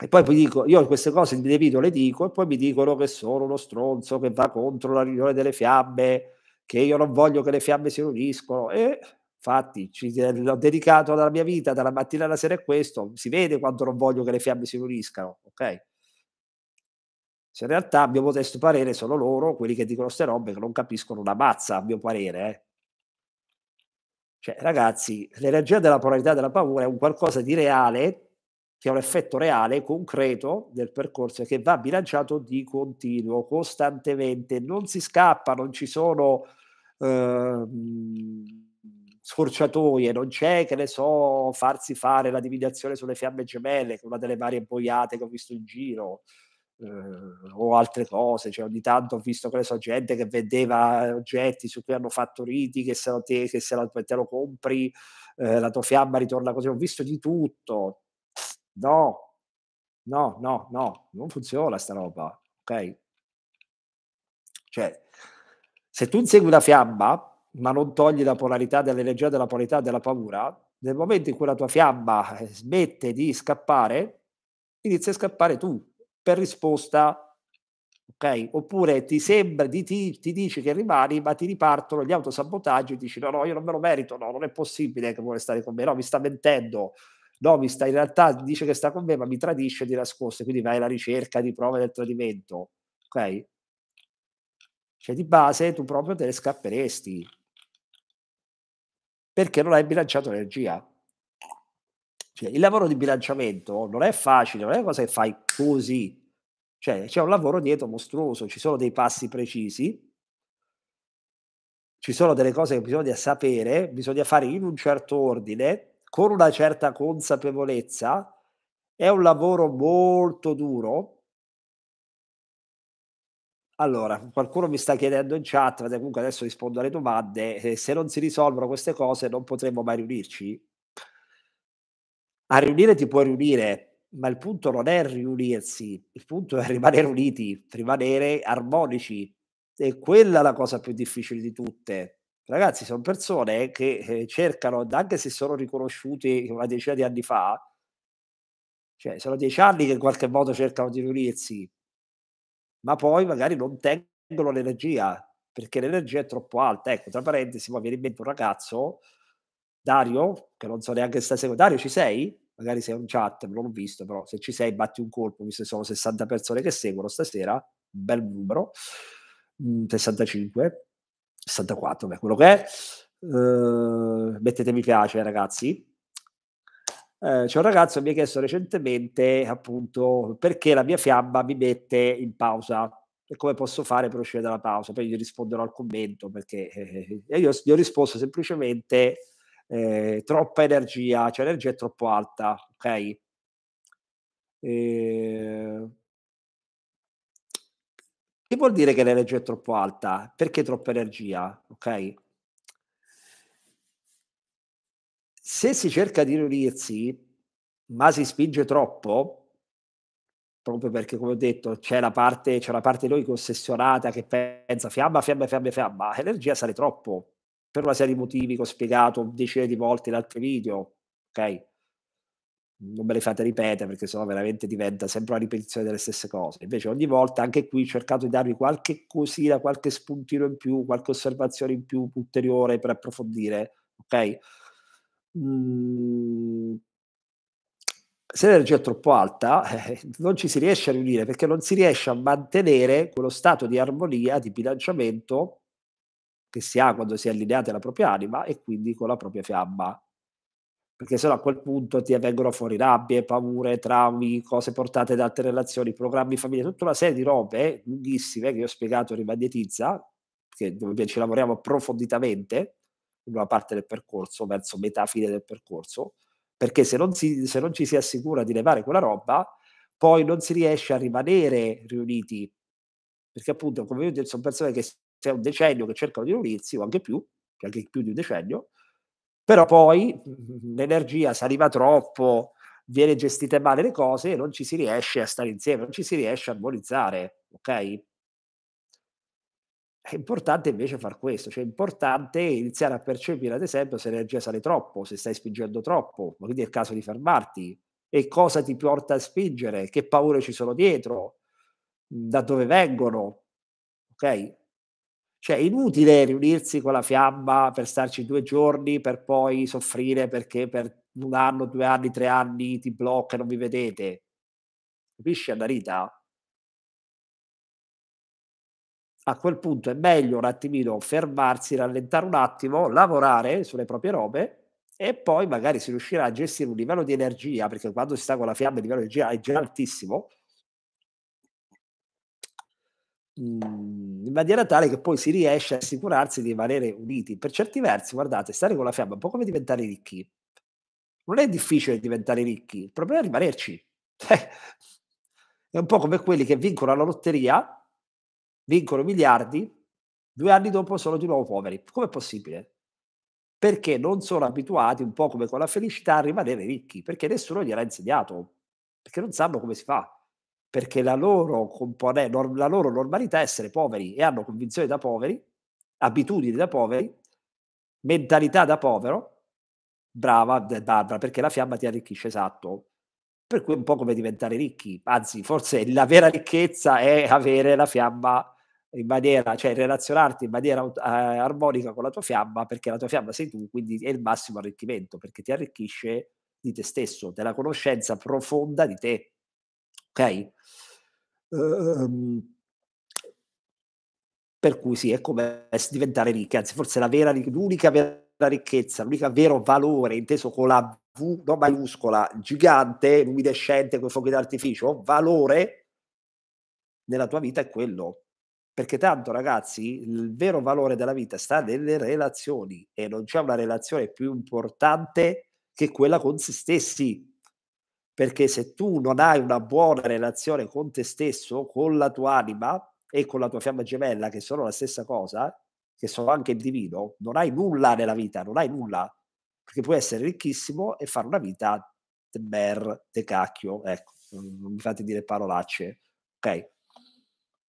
E poi mi dico, io queste cose in video le dico e poi mi dicono che sono uno stronzo che va contro la riunione delle fiamme, che io non voglio che le fiamme si uniscono. E Infatti, ci, l'ho dedicato alla mia vita, dalla mattina alla sera a questo, si vede quando non voglio che le fiamme si uniscano, ok? Se in realtà, a mio modesto parere, sono loro quelli che dicono queste robe che non capiscono una mazza, a mio parere, eh. Cioè, ragazzi, l'energia della polarità della paura è un qualcosa di reale, che ha un effetto reale, concreto del percorso, che va bilanciato di continuo, costantemente. Non si scappa, non ci sono... Ehm, scorciatoie, non c'è, che ne so, farsi fare la dividazione sulle fiamme gemelle, che una delle varie boiate che ho visto in giro. Eh, o altre cose, cioè, ogni tanto ho visto che ne so, gente che vendeva oggetti su cui hanno fatto riti, che se, te, che se la, te lo compri eh, la tua fiamma ritorna così, ho visto di tutto. No, no, no, no, non funziona sta roba, ok? Cioè, se tu insegui una fiamma, ma non togli la polarità dell'energia, della polarità della paura, nel momento in cui la tua fiamma eh, smette di scappare, inizi a scappare tu per risposta, ok? Oppure ti sembra, ti, ti dice che rimani, ma ti ripartono gli autosabotaggi e dici no, no, io non me lo merito, no, non è possibile che vuole stare con me, no, mi sta mentendo, no, mi sta, in realtà dice che sta con me, ma mi tradisce di nascosto, quindi vai alla ricerca di prove del tradimento, ok? Cioè di base tu proprio te ne scapperesti, perché non hai bilanciato energia. Cioè, il lavoro di bilanciamento non è facile, non è una cosa che fai così. Cioè, c'è un lavoro dietro mostruoso, ci sono dei passi precisi, ci sono delle cose che bisogna sapere, bisogna fare in un certo ordine, con una certa consapevolezza. È un lavoro molto duro, allora, qualcuno mi sta chiedendo in chat, ma comunque adesso rispondo alle domande, eh, se non si risolvono queste cose non potremo mai riunirci? A riunire ti puoi riunire, ma il punto non è riunirsi, il punto è rimanere uniti, rimanere armonici. E quella è la cosa più difficile di tutte. Ragazzi, sono persone che eh, cercano, anche se sono riconosciuti una decina di anni fa, cioè sono dieci anni che in qualche modo cercano di riunirsi, ma poi magari non tengono l'energia perché l'energia è troppo alta. Ecco, tra parentesi, mi viene in mente un ragazzo, Dario, che non so neanche se sta Dario, ci sei? Magari sei un chat, non l'ho visto, però se ci sei batti un colpo, visto che sono 60 persone che seguono stasera, un bel numero, 65, mm, 64, beh, quello che è. Uh, ehm, mettete mi piace ragazzi eh, c'è un ragazzo che mi ha chiesto recentemente appunto perché la mia fiamma mi mette in pausa e come posso fare per uscire dalla pausa. Poi gli risponderò al commento perché eh, eh io gli ho risposto semplicemente eh, troppa energia, cioè l'energia è troppo alta, ok? Eh, che vuol dire che l'energia è troppo alta? Perché troppa energia, ok? Se si cerca di riunirsi, ma si spinge troppo, proprio perché, come ho detto, c'è la parte, c'è la parte di noi ossessionata che pensa fiamma, fiamma, fiamma, fiamma, energia sale troppo, per una serie di motivi che ho spiegato decine di volte in altri video, ok? Non me le fate ripetere perché sennò veramente diventa sempre una ripetizione delle stesse cose. Invece ogni volta, anche qui, ho cercato di darvi qualche cosina, qualche spuntino in più, qualche osservazione in più ulteriore per approfondire, ok? Mhmm, se l'energia è troppo alta eh, non ci si riesce a riunire perché non si riesce a mantenere quello stato di armonia, di bilanciamento che si ha quando si è allineati alla propria anima e quindi con la propria fiamma. Perché se no a quel punto ti vengono fuori rabbie, paure, traumi, cose portate da altre relazioni, programmi familiari, tutta una serie di robe eh, lunghissime che ho spiegato in Rimagnetizza, dove ci lavoriamo profonditamente in una parte del percorso, verso metà fine del percorso, perché se non, si, se non ci si assicura di levare quella roba, poi non si riesce a rimanere riuniti, perché appunto, come io dico, sono persone che c'è un decennio che cercano di riunirsi, o anche più, anche più di un decennio, però poi mhmm, l'energia saliva troppo, viene gestita male le cose e non ci si riesce a stare insieme, non ci si riesce a armonizzare, ok? È importante invece far questo, cioè è importante iniziare a percepire ad esempio se l'energia sale troppo, se stai spingendo troppo, ma quindi è il caso di fermarti e cosa ti porta a spingere, che paure ci sono dietro, da dove vengono, ok? Cioè è inutile riunirsi con la fiamma per starci due giorni per poi soffrire perché per un anno, due anni, tre anni ti blocca e non vi vedete. Capisci, Andarita? a quel punto è meglio un attimino fermarsi, rallentare un attimo, lavorare sulle proprie robe e poi magari si riuscirà a gestire un livello di energia, perché quando si sta con la fiamma il livello di energia è già altissimo, mm, in maniera tale che poi si riesce a assicurarsi di rimanere uniti. Per certi versi, guardate, stare con la fiamma è un po' come diventare ricchi. Non è difficile diventare ricchi, il problema è rimanerci. <laughs> è un po' come quelli che vincono la lotteria vincono miliardi, due anni dopo sono di nuovo poveri. Com'è possibile? Perché non sono abituati, un po' come con la felicità, a rimanere ricchi, perché nessuno gliel'ha insegnato, perché non sanno come si fa, perché la loro, compone- la loro normalità è essere poveri e hanno convinzioni da poveri, abitudini da poveri, mentalità da povero, brava, Barbara, perché la fiamma ti arricchisce, esatto. Per cui è un po' come diventare ricchi, anzi forse la vera ricchezza è avere la fiamma in maniera, cioè relazionarti in maniera uh, armonica con la tua fiamma, perché la tua fiamma sei tu, quindi è il massimo arricchimento, perché ti arricchisce di te stesso, della conoscenza profonda di te. Ok? Um, per cui sì, è come diventare ricchi, anzi forse la vera, l'unica vera ricchezza, l'unico vero valore inteso con la V non maiuscola, gigante, luminescente, con fuochi d'artificio, valore nella tua vita è quello, perché tanto ragazzi il vero valore della vita sta nelle relazioni e non c'è una relazione più importante che quella con se stessi perché se tu non hai una buona relazione con te stesso con la tua anima e con la tua fiamma gemella che sono la stessa cosa che sono anche il divino non hai nulla nella vita non hai nulla perché puoi essere ricchissimo e fare una vita de mer de cacchio ecco non mi fate dire parolacce ok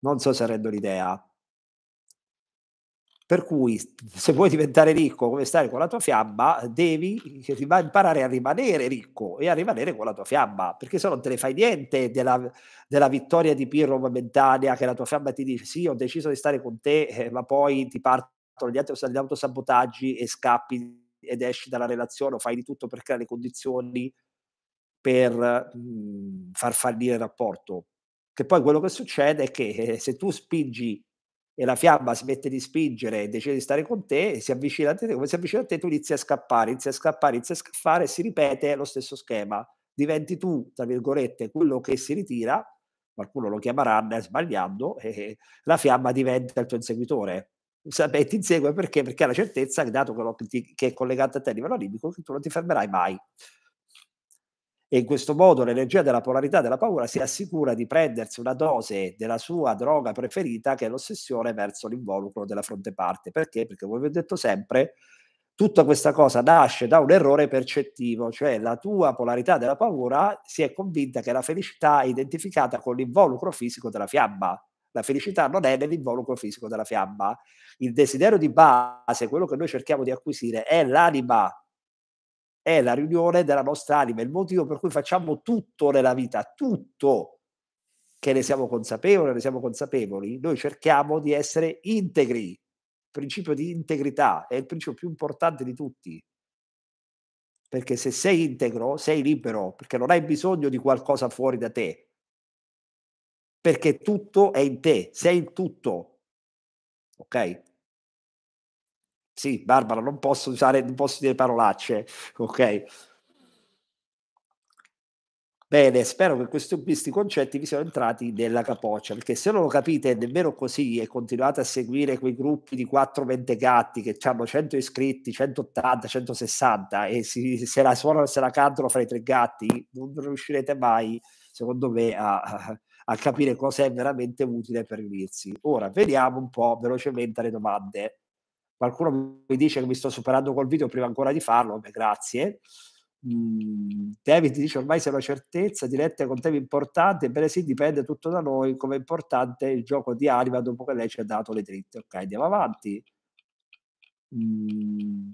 non so se rendo l'idea. Per cui, se vuoi diventare ricco come stare con la tua fiamma, devi imparare a rimanere ricco e a rimanere con la tua fiamma, perché se no non te ne fai niente della, della, vittoria di Pirro momentanea, che la tua fiamma ti dice sì, ho deciso di stare con te, eh, ma poi ti partono gli, gli autosabotaggi e scappi ed esci dalla relazione o fai di tutto per creare le condizioni per mh, mm, far fallire il rapporto. Che poi quello che succede è che eh, se tu spingi e la fiamma smette di spingere e decide di stare con te, si avvicina a te, come si avvicina a te tu inizi a scappare, inizi a scappare, inizi a scappare e si ripete lo stesso schema. Diventi tu, tra virgolette, quello che si ritira, qualcuno lo chiamerà Anna eh, sbagliando, <laughs> e la fiamma diventa il tuo inseguitore. E ti insegue perché? Perché ha la certezza, dato che, lo, che è collegata a te a livello libico, che tu non ti fermerai mai e in questo modo l'energia della polarità della paura si assicura di prendersi una dose della sua droga preferita che è l'ossessione verso l'involucro della fronte parte. Perché? Perché come vi ho detto sempre, tutta questa cosa nasce da un errore percettivo, cioè la tua polarità della paura si è convinta che la felicità è identificata con l'involucro fisico della fiamma. La felicità non è nell'involucro fisico della fiamma. Il desiderio di base, quello che noi cerchiamo di acquisire, è l'anima è la riunione della nostra anima, il motivo per cui facciamo tutto nella vita, tutto che ne siamo consapevoli, ne siamo consapevoli, noi cerchiamo di essere integri. Il principio di integrità è il principio più importante di tutti. Perché se sei integro, sei libero, perché non hai bisogno di qualcosa fuori da te. Perché tutto è in te, sei il tutto. Ok? Sì, Barbara, non posso usare, non posso dire parolacce, ok? Bene, spero che questi, questi concetti vi siano entrati nella capoccia, perché se non lo capite nemmeno così e continuate a seguire quei gruppi di quattro mentecatti che hanno 100 iscritti, 180, 160 e si, se la suonano e se la cantano fra i tre gatti, non riuscirete mai, secondo me, a, a capire cosa è veramente utile per riunirsi. Ora, vediamo un po' velocemente le domande qualcuno mi dice che mi sto superando col video prima ancora di farlo, beh, grazie. Mm, David dice ormai sei una certezza, dirette con temi importanti, ebbene sì, dipende tutto da noi, come è importante il gioco di anima dopo che lei ci ha dato le dritte. Ok, andiamo avanti. Mm.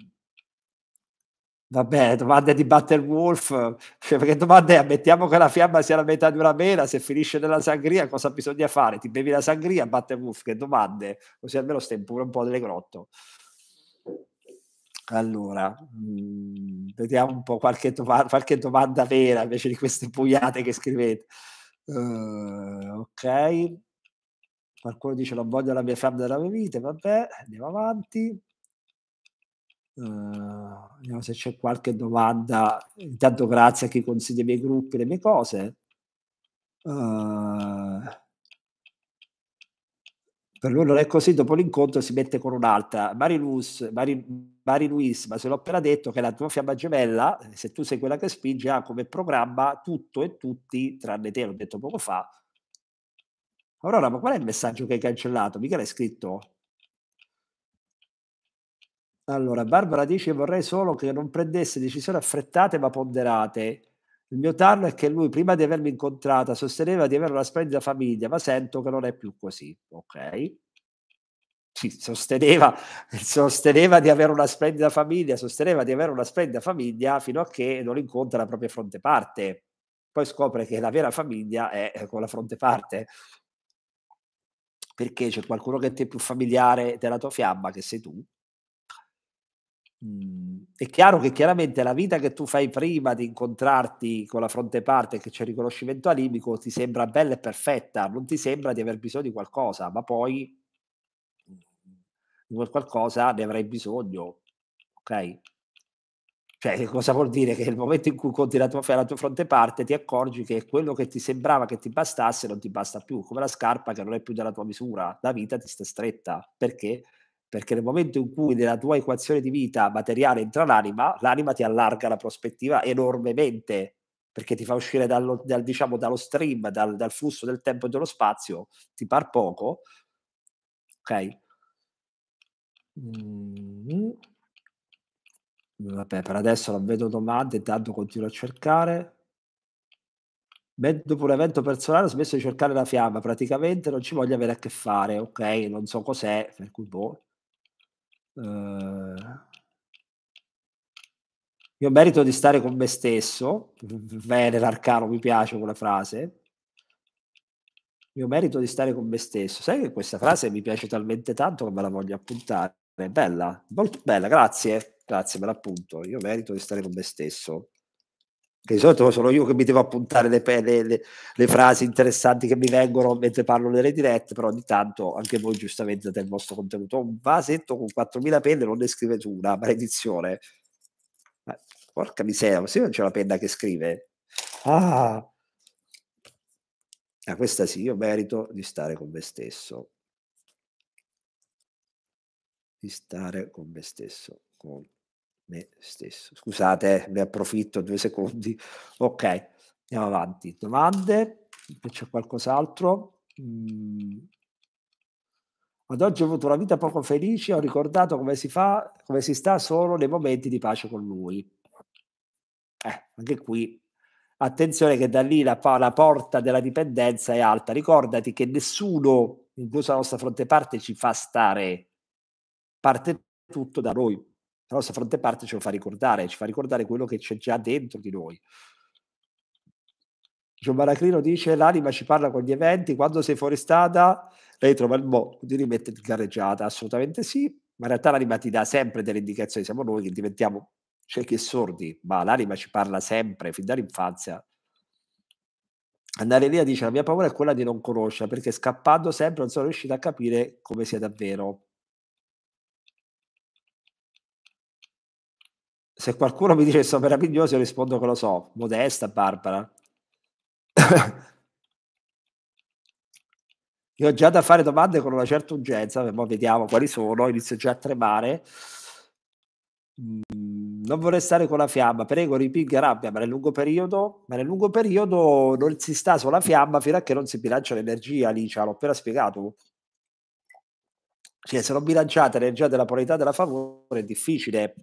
Vabbè, domande di Batterwolf, <laughs> perché domande è, mettiamo che la fiamma sia la metà di una mela, se finisce nella sangria cosa bisogna fare? Ti bevi la sangria, Batterwolf, che domande? Così almeno stai pure un po' nelle grotto. Allora, mh, mm, vediamo un po' qualche, doma- qualche, domanda vera invece di queste pugliate che scrivete. Uh, ok, qualcuno dice non voglio la mia fiamma della mia vita, vabbè, andiamo avanti. Uh, vediamo se c'è qualche domanda. Intanto grazie a chi consiglia i miei gruppi, le mie cose. Uh, per lui non è così, dopo l'incontro si mette con un'altra. Mari, Luz, Mari, Mari ma se l'ho appena detto che la tua fiamma gemella, se tu sei quella che spinge, ha come programma tutto e tutti, tranne te, l'ho detto poco fa. Aurora, ma qual è il messaggio che hai cancellato? Michele è scritto allora, Barbara dice vorrei solo che non prendesse decisioni affrettate ma ponderate. Il mio tarlo è che lui, prima di avermi incontrata, sosteneva di avere una splendida famiglia, ma sento che non è più così. Ok? Sì, sosteneva, <laughs> sosteneva di avere una splendida famiglia, sosteneva di avere una splendida famiglia fino a che non incontra la propria fronte parte. Poi scopre che la vera famiglia è eh, con la fronte parte perché c'è qualcuno che ti è più familiare della tua fiamma, che sei tu, Mhmm, è chiaro che chiaramente la vita che tu fai prima di incontrarti con la fronte parte che c'è il riconoscimento alibico ti sembra bella e perfetta, non ti sembra di aver bisogno di qualcosa, ma poi mhmm, di quel qualcosa ne avrai bisogno, ok? Cioè, cosa vuol dire? Che nel momento in cui conti la tua, la tua fronte parte, ti accorgi che quello che ti sembrava che ti bastasse non ti basta più, come la scarpa che non è più della tua misura, la vita ti sta stretta. Perché? perché nel momento in cui nella tua equazione di vita materiale entra l'anima, l'anima ti allarga la prospettiva enormemente, perché ti fa uscire dallo, dal, diciamo, dallo stream, dal, dal, flusso del tempo e dello spazio, ti par poco. Ok? Mm. Vabbè, per adesso non vedo domande, intanto continuo a cercare. dopo un evento personale ho smesso di cercare la fiamma, praticamente non ci voglio avere a che fare, ok? Non so cos'è, per cui boh eh, io merito di stare con me stesso, Venere Arcano, mi piace quella frase, io merito di stare con me stesso, sai che questa frase mi piace talmente tanto che me la voglio appuntare, È bella, molto bella, grazie, grazie, me l'appunto, io merito di stare con me stesso che di solito sono io che mi devo appuntare le, le, le, le frasi interessanti che mi vengono mentre parlo nelle dirette, però ogni tanto anche voi giustamente del vostro contenuto. Un vasetto con 4.000 penne non ne scrive tu, una maledizione. Ma, porca miseria, ma se non c'è una penna che scrive? Ah! A ah, questa sì, io merito di stare con me stesso. Di stare con me stesso, con me stesso. Scusate, eh, ne approfitto due secondi. Ok, andiamo avanti. Domande? C'è qualcos'altro? Mm. Ad oggi ho avuto una vita poco felice, ho ricordato come si fa, come si sta solo nei momenti di pace con lui. Eh, anche qui attenzione che da lì la, la, porta della dipendenza è alta. Ricordati che nessuno, incluso la nostra fronte parte, ci fa stare. Parte tutto da noi la nostra fronte parte ce lo fa ricordare, ci fa ricordare quello che c'è già dentro di noi. Giovan Maracrino dice l'anima ci parla con gli eventi, quando sei fuori forestata lei trova il modo di rimetterti in gareggiata, assolutamente sì, ma in realtà l'anima ti dà sempre delle indicazioni, siamo noi che diventiamo ciechi cioè e sordi, ma l'anima ci parla sempre, fin dall'infanzia. Andare lì dice la mia paura è quella di non conoscere, perché scappando sempre non sono riuscita a capire come sia davvero. se qualcuno mi dice che sono meraviglioso, io rispondo che lo so. Modesta, Barbara. <coughs> io ho già da fare domande con una certa urgenza, ma vediamo quali sono, inizio già a tremare. Mm, non vorrei stare con la fiamma, prego, ripiglia rabbia, ma nel lungo periodo, ma nel lungo periodo non si sta sulla fiamma fino a che non si bilancia l'energia, Licia, l'ho appena spiegato. Cioè, se non bilanciate l'energia della polarità della favore è difficile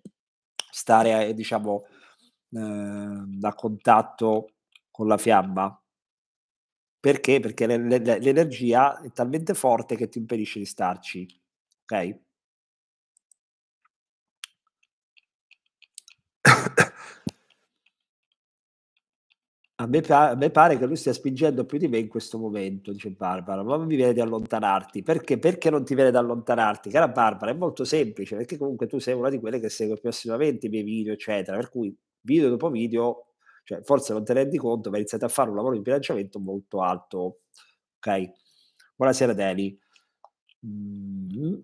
stare, eh, diciamo, eh, a contatto con la fiamma. Perché? Perché l'energia è talmente forte che ti impedisce di starci. Ok? A me, pa- a me, pare che lui stia spingendo più di me in questo momento, dice Barbara, ma non mi viene di allontanarti. Perché? Perché non ti viene di allontanarti? Cara Barbara, è molto semplice, perché comunque tu sei una di quelle che segue più assiduamente i miei video, eccetera. Per cui video dopo video, cioè, forse non te ne rendi conto, ma iniziate a fare un lavoro di bilanciamento molto alto. Ok? Buonasera Dani. Mm-hmm.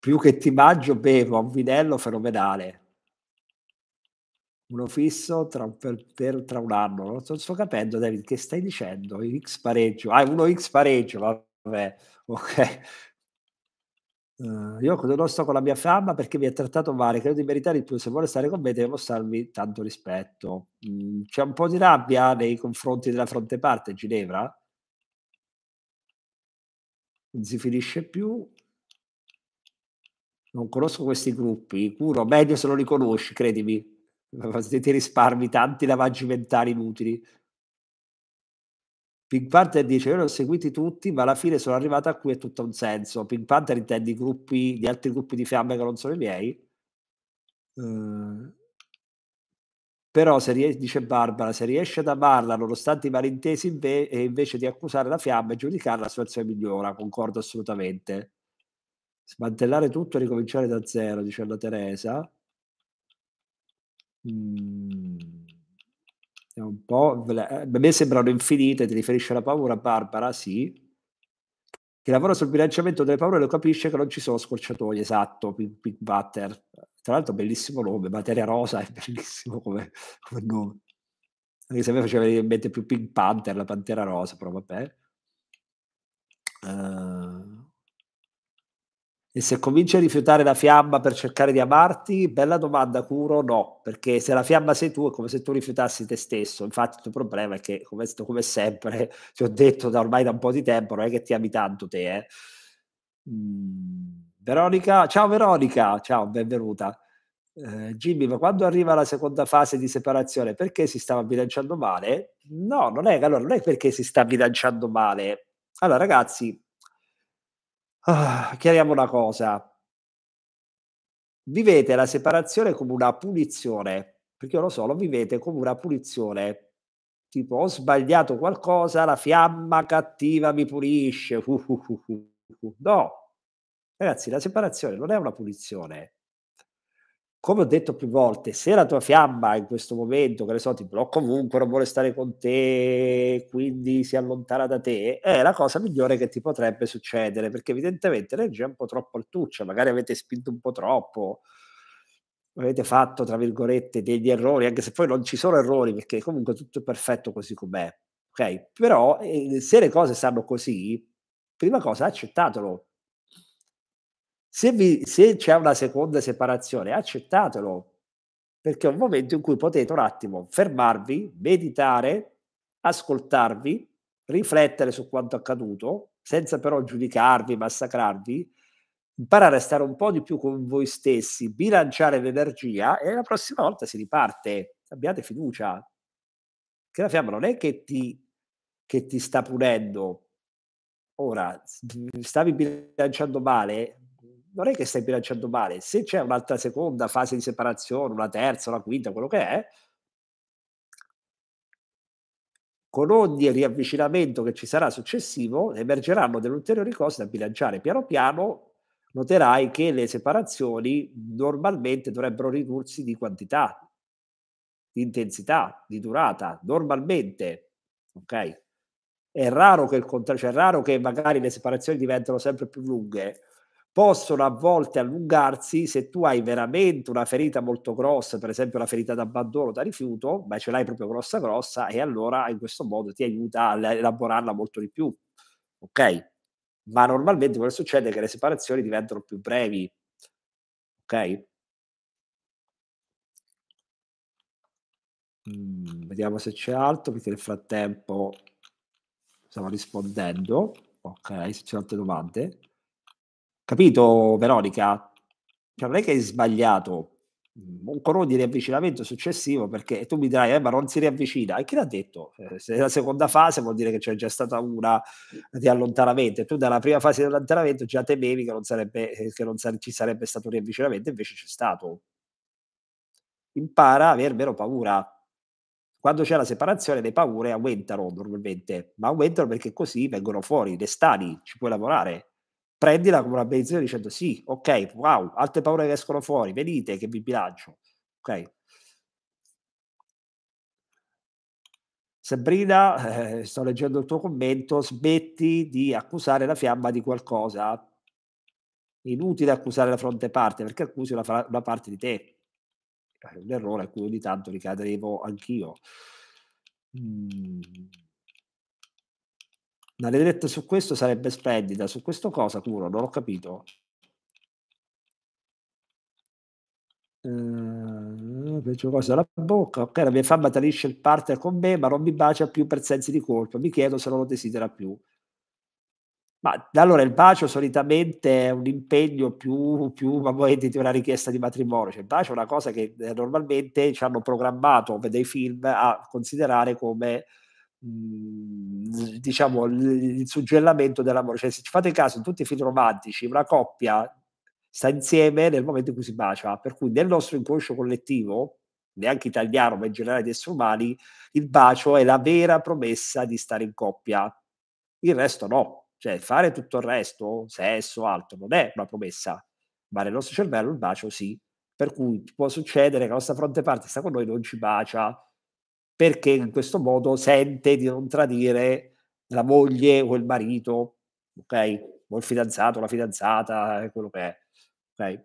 più che ti mangio bevo un vinello fenomenale uno fisso tra un, per, per, tra un anno non sto, sto, capendo David che stai dicendo x pareggio ah uno x pareggio vabbè ok uh, io non sto con la mia fama perché mi ha trattato male credo di meritare di più se vuole stare con me deve mostrarmi tanto rispetto mm, c'è un po' di rabbia nei confronti della fronte parte Ginevra non si finisce più non conosco questi gruppi, curo meglio se lo riconosci, credimi, <laughs> ti risparmi tanti lavaggi mentali inutili. Pink Panther dice: Io li ho seguiti tutti, ma alla fine sono arrivato a cui è tutto un senso. Pink Panther intende i gruppi di altri gruppi di fiamme che non sono i miei. Uh, però, se ries- dice Barbara, se riesce ad amarla nonostante i malintesi, inve- e invece di accusare la fiamma e giudicarla, la situazione migliora. Concordo assolutamente smantellare tutto e ricominciare da zero, dice la Teresa. Mm, un po', eh, a me sembrano infinite, ti riferisce alla paura, Barbara, sì. Che lavora sul bilanciamento delle paure lo capisce che non ci sono scorciatoie, esatto, Pink, Pink Butter. Tra l'altro bellissimo nome, Materia Rosa è bellissimo come, come nome. Anche se a me faceva in mente più Pink Panther, la Pantera Rosa, però vabbè. Uh, e se cominci a rifiutare la fiamma per cercare di amarti, bella domanda, Curo, no, perché se la fiamma sei tu è come se tu rifiutassi te stesso. Infatti il tuo problema è che, come, come sempre, <laughs> ti ho detto da ormai da un po' di tempo, non è che ti ami tanto te. Eh. Mm, Veronica, ciao Veronica, ciao, benvenuta. Eh, Jimmy, ma quando arriva la seconda fase di separazione, perché si stava bilanciando male? No, non è, allora, non è perché si sta bilanciando male. Allora, ragazzi, Ah, chiariamo una cosa. Vivete la separazione come una punizione, perché io lo so, lo vivete come una punizione. Tipo, ho sbagliato qualcosa, la fiamma cattiva mi pulisce. Uh, <laughs> uh, uh, no, ragazzi, la separazione non è una punizione, come ho detto più volte, se la tua fiamma in questo momento, che ne so, ti blocca ovunque, non vuole stare con te, quindi si allontana da te, è la cosa migliore che ti potrebbe succedere, perché evidentemente l'energia è un po' troppo altuccia, magari avete spinto un po' troppo, avete fatto, tra virgolette, degli errori, anche se poi non ci sono errori, perché comunque tutto è perfetto così com'è, ok? Però eh, se le cose stanno così, prima cosa accettatelo, se, vi, se c'è una seconda separazione, accettatelo, perché è un momento in cui potete un attimo fermarvi, meditare, ascoltarvi, riflettere su quanto accaduto, senza però giudicarvi, massacrarvi, imparare a stare un po' di più con voi stessi, bilanciare l'energia e la prossima volta si riparte. Abbiate fiducia. Che la fiamma non è che ti, che ti sta punendo. Ora, stavi bilanciando male, non è che stai bilanciando male, se c'è un'altra seconda fase di separazione, una terza, una quinta, quello che è, con ogni riavvicinamento che ci sarà successivo, emergeranno delle ulteriori cose da bilanciare. Piano piano noterai che le separazioni normalmente dovrebbero ridursi di quantità, di intensità, di durata, normalmente, ok? È raro che il contrario, cioè è raro che magari le separazioni diventano sempre più lunghe, possono a volte allungarsi se tu hai veramente una ferita molto grossa, per esempio la ferita d'abbandono, da rifiuto, ma ce l'hai proprio grossa grossa e allora in questo modo ti aiuta a elaborarla molto di più. Ok? Ma normalmente quello che succede è che le separazioni diventano più brevi. Ok? Mm, vediamo se c'è altro, perché nel frattempo stiamo rispondendo. Ok, se ci sono altre domande. Capito, Veronica? Cioè, non è che hai sbagliato un mm, coro di riavvicinamento successivo perché tu mi dirai, eh, ma non si riavvicina. E chi l'ha detto? Eh, se è la seconda fase vuol dire che c'è già stata una di allontanamento e tu dalla prima fase dell'allontanamento già temevi che non, sarebbe, eh, che non sare- ci sarebbe stato un riavvicinamento, invece c'è stato. Impara a aver meno paura. Quando c'è la separazione le paure aumentano normalmente, ma aumentano perché così vengono fuori, le stani, ci puoi lavorare, prendila come una benzina dicendo sì, ok, wow, altre paure che escono fuori, venite che vi bilancio. Ok. Sabrina, eh, sto leggendo il tuo commento, smetti di accusare la fiamma di qualcosa. Inutile accusare la fronte parte perché accusi una, una parte di te. È un errore a cui ogni tanto ricadevo anch'io. Mm una rediretta su questo sarebbe splendida, su questo cosa Curo, non ho capito. Uh, ehm, faccio cosa alla bocca ok la mia fama talisce il partner con me ma non mi bacia più per sensi di colpa mi chiedo se non lo desidera più ma allora il bacio solitamente è un impegno più, più di una richiesta di matrimonio. Cioè, il bacio è una cosa che eh, normalmente ci hanno programmato dei film a considerare come Mm, diciamo il, il suggellamento dell'amore cioè se ci fate caso in tutti i film romantici una coppia sta insieme nel momento in cui si bacia per cui nel nostro inconscio collettivo neanche italiano ma in generale di esseri umani il bacio è la vera promessa di stare in coppia il resto no cioè fare tutto il resto sesso altro non è una promessa ma nel nostro cervello il bacio sì per cui può succedere che la nostra fronte parte sta con noi non ci bacia perché in questo modo sente di non tradire la moglie o il marito, ok? O il fidanzato, la fidanzata, eh, quello che è, ok?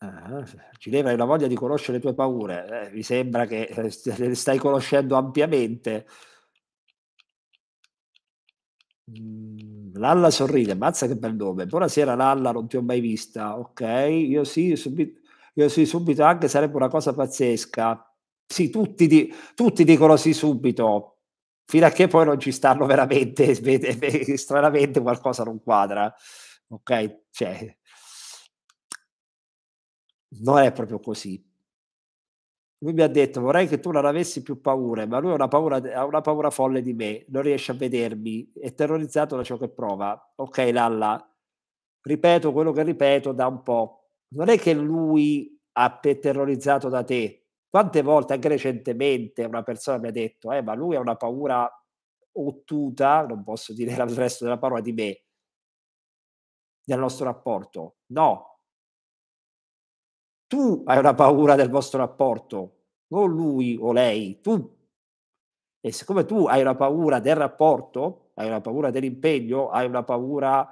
Ah, Ginevra hai una voglia di conoscere le tue paure, eh, mi sembra che eh, le stai conoscendo ampiamente. Mm. Lalla sorride, mazza che bel nome. Buonasera Lalla, non ti ho mai vista. Ok, io sì, subito, io sì, subito anche sarebbe una cosa pazzesca. Sì, tutti, di, tutti dicono sì subito, fino a che poi non ci stanno veramente, <laughs> stranamente qualcosa non quadra. Ok, cioè, non è proprio così lui mi ha detto vorrei che tu non avessi più paure, ma lui ha una paura, ha una paura folle di me, non riesce a vedermi, è terrorizzato da ciò che prova. Ok, Lalla, ripeto quello che ripeto da un po'. Non è che lui ha terrorizzato da te. Quante volte, anche recentemente, una persona mi ha detto, eh, ma lui ha una paura ottuta, non posso dire <laughs> il resto della parola, di me, nel nostro rapporto. No, tu hai una paura del vostro rapporto, non lui o lei, tu. E siccome tu hai una paura del rapporto, hai una paura dell'impegno, hai una paura,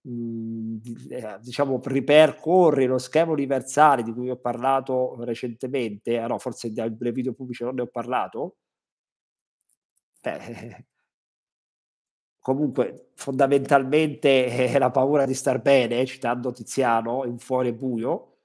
mh, mhmm, eh, diciamo, ripercorri lo schema universale di cui ho parlato recentemente, ah no, forse nel video pubblico non ne ho parlato, beh, comunque fondamentalmente è eh, la paura di star bene, citando Tiziano, in fuori buio,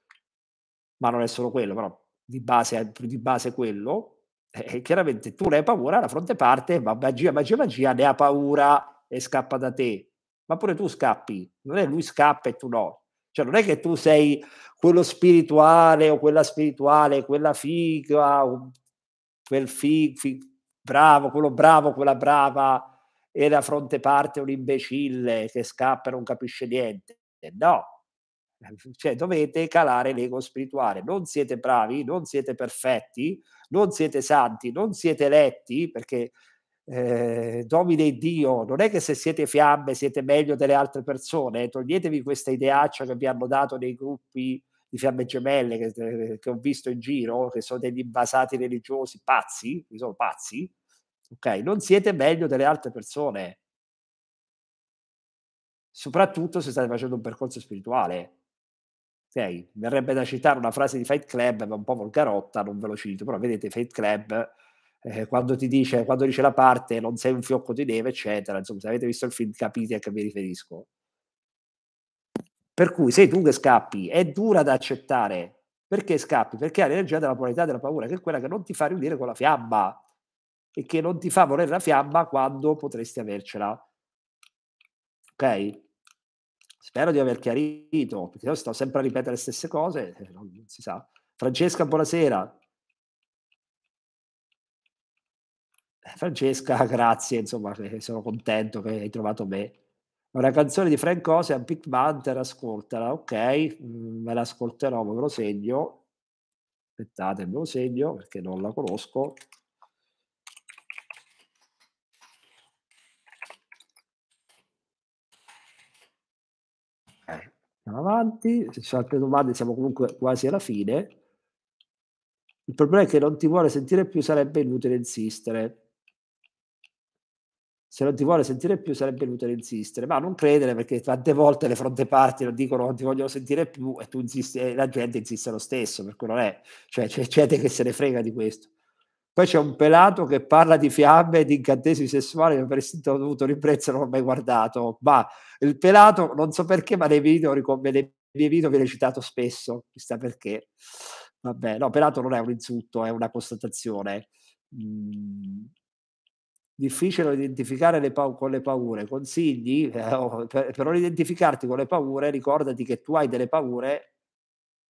ma non è solo quello, però di base, di base quello, eh, eh, chiaramente tu ne hai paura, la fronte parte, ma magia, magia, magia, ne ha paura e scappa da te. Ma pure tu scappi, non è lui scappa e tu no. Cioè non è che tu sei quello spirituale o quella spirituale, quella figa, quel fig, fig, bravo, quello bravo, quella brava, e la fronte parte un imbecille che scappa e non capisce niente. No, cioè, dovete calare l'ego spirituale. Non siete bravi, non siete perfetti, non siete santi, non siete eletti, perché eh, domine Dio, non è che se siete fiamme siete meglio delle altre persone, toglietevi questa ideaccia che vi hanno dato nei gruppi di fiamme gemelle che, eh, che ho visto in giro, che sono degli invasati religiosi pazzi, sono pazzi, ok? Non siete meglio delle altre persone, soprattutto se state facendo un percorso spirituale. Ok, verrebbe da citare una frase di Fight Club, ma un po' volgarotta, non ve lo cito, però vedete Fight Club eh, quando ti dice, quando dice la parte non sei un fiocco di neve, eccetera, insomma, se avete visto il film capite a che mi riferisco. Per cui sei tu che scappi, è dura da accettare. Perché scappi? Perché hai l'energia della polarità della paura, che è quella che non ti fa riunire con la fiamma e che non ti fa volere la fiamma quando potresti avercela. Ok? Spero di aver chiarito, perché io sto sempre a ripetere le stesse cose, eh, non si sa. Francesca, buonasera. Eh, Francesca, <laughs> grazie, insomma, sono contento che hai trovato me. Una canzone di Frank Ocean, Pick Panther, ascoltala, ok, mm, me l'ascolterò, ve lo segno. Aspettate, ve lo segno perché non la conosco. Andiamo avanti, se ci sono altre domande, siamo comunque quasi alla fine. Il problema è che non ti vuole sentire più, sarebbe inutile insistere. Se non ti vuole sentire più, sarebbe inutile insistere. Ma non credere perché tante volte le fronte parti lo dicono non ti vogliono sentire più e tu insisti, e la gente insiste lo stesso, per quello non è, cioè c'è gente che se ne frega di questo. Poi c'è un pelato che parla di fiamme e di incantesimi sessuali, non avrei dovuto riprezzo, non l'ho mai guardato. Ma il pelato, non so perché, ma nei video, nei miei video viene citato spesso, chissà perché. Vabbè, no, pelato non è un insulto, è una constatazione. Mm. Difficile identificare le pa- con le paure. Consigli, eh, oh, per, per non identificarti con le paure, ricordati che tu hai delle paure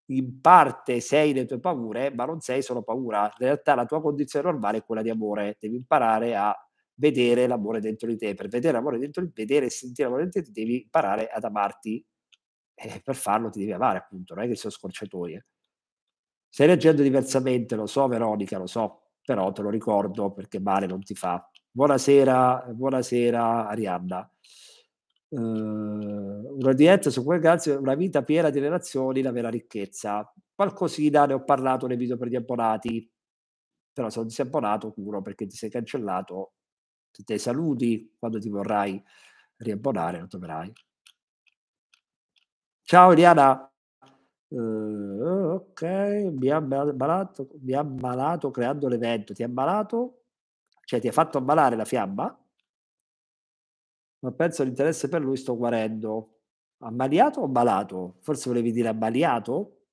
in parte sei le tue paure, ma non sei solo paura. In realtà la tua condizione normale è quella di amore. Devi imparare a vedere l'amore dentro di te. Per vedere l'amore dentro di te, vedere e sentire l'amore dentro di te, devi imparare ad amarti. E per farlo ti devi amare, appunto, non è che sono scorciatoie. Stai reagendo diversamente, lo so Veronica, lo so, però te lo ricordo perché male non ti fa. Buonasera, buonasera Arianna eh, uhm, una dieta su quel ragazzo, una vita piena di relazioni, la vera ricchezza. Qualcosina ne ho parlato nei video per gli abbonati, però sono disabbonato uno perché ti sei cancellato, ti, ti saluti, quando ti vorrai riabbonare lo troverai. Ciao Eliana, Uh, ok, mi ha ammalato, mi ha ammalato creando l'evento. Ti ha ammalato? Cioè, ti ha fatto ammalare la fiamma? ma penso l'interesse per lui sto guarendo. Ammaliato o malato? Forse volevi dire ammaliato?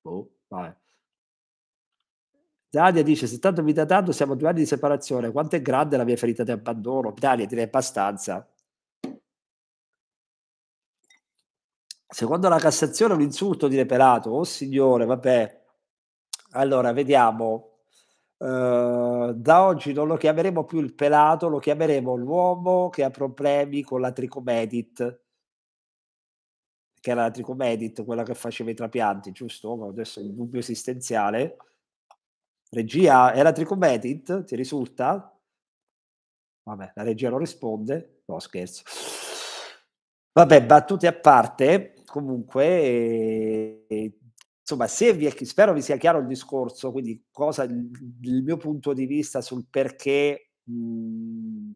Boh, vabbè. Dalia dice, se tanto mi dà tanto, siamo a due anni di separazione, quanto è grande la mia ferita di abbandono? Dalia, direi abbastanza. Secondo la Cassazione un insulto di reperato, oh signore, vabbè. Allora, vediamo. Ehm, da oggi non lo chiameremo più il pelato, lo chiameremo l'uomo che ha problemi con la tricomedit, che era la tricomedit, quella che faceva i trapianti, giusto? Adesso il dubbio esistenziale. Regia, è la tricomedit? Ti risulta? Vabbè, la regia non risponde. No, scherzo. Vabbè, battute a parte, comunque... eh, insomma, se vi è, spero vi sia chiaro il discorso, quindi cosa, il, il mio punto di vista sul perché mh, mhmm,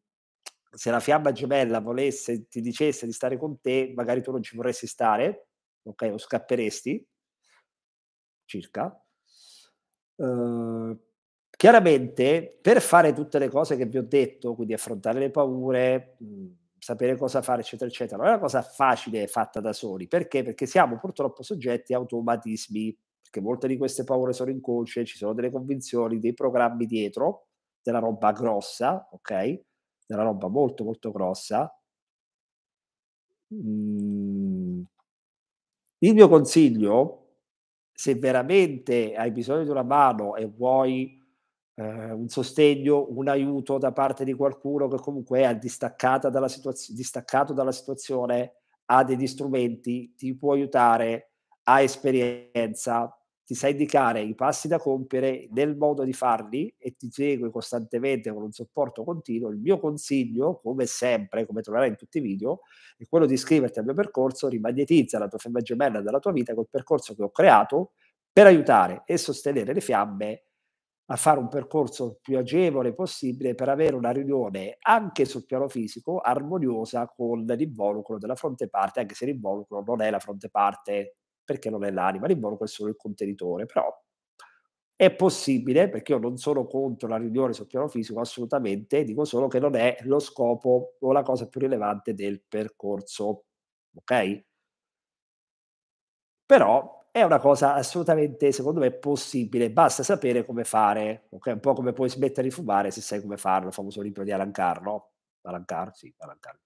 se la fiamma gemella volesse, ti dicesse di stare con te, magari tu non ci vorresti stare, ok, o scapperesti, circa. Uh, chiaramente, per fare tutte le cose che vi ho detto, quindi affrontare le paure, mh, mhmm, sapere cosa fare, eccetera, eccetera. Non è una cosa facile fatta da soli. Perché? Perché siamo purtroppo soggetti a automatismi, perché molte di queste paure sono inconsce, ci sono delle convinzioni, dei programmi dietro, della roba grossa, ok? Della roba molto, molto grossa. Mm. Il mio consiglio, se veramente hai bisogno di una mano e vuoi eh, un sostegno, un aiuto da parte di qualcuno che comunque è distaccato dalla, situazio- distaccato dalla situazione, ha degli strumenti, ti può aiutare, ha esperienza, ti sa indicare i passi da compiere nel modo di farli e ti segue costantemente con un supporto continuo. Il mio consiglio, come sempre, come troverai in tutti i video, è quello di iscriverti al mio percorso, rimagnetizza la tua femmina gemella della tua vita col percorso che ho creato per aiutare e sostenere le fiamme a fare un percorso più agevole possibile per avere una riunione anche sul piano fisico armoniosa con l'involucro della fronte parte, anche se l'involucro non è la fronte parte perché non è l'anima, l'involucro è solo il contenitore, però è possibile, perché io non sono contro la riunione sul piano fisico assolutamente, dico solo che non è lo scopo o la cosa più rilevante del percorso, ok? Però è una cosa assolutamente, secondo me, possibile, basta sapere come fare, okay? un po' come puoi smettere di fumare se sai come farlo, il famoso libro di Alan Carr, no? Alan Carr, sì, Alan Carr.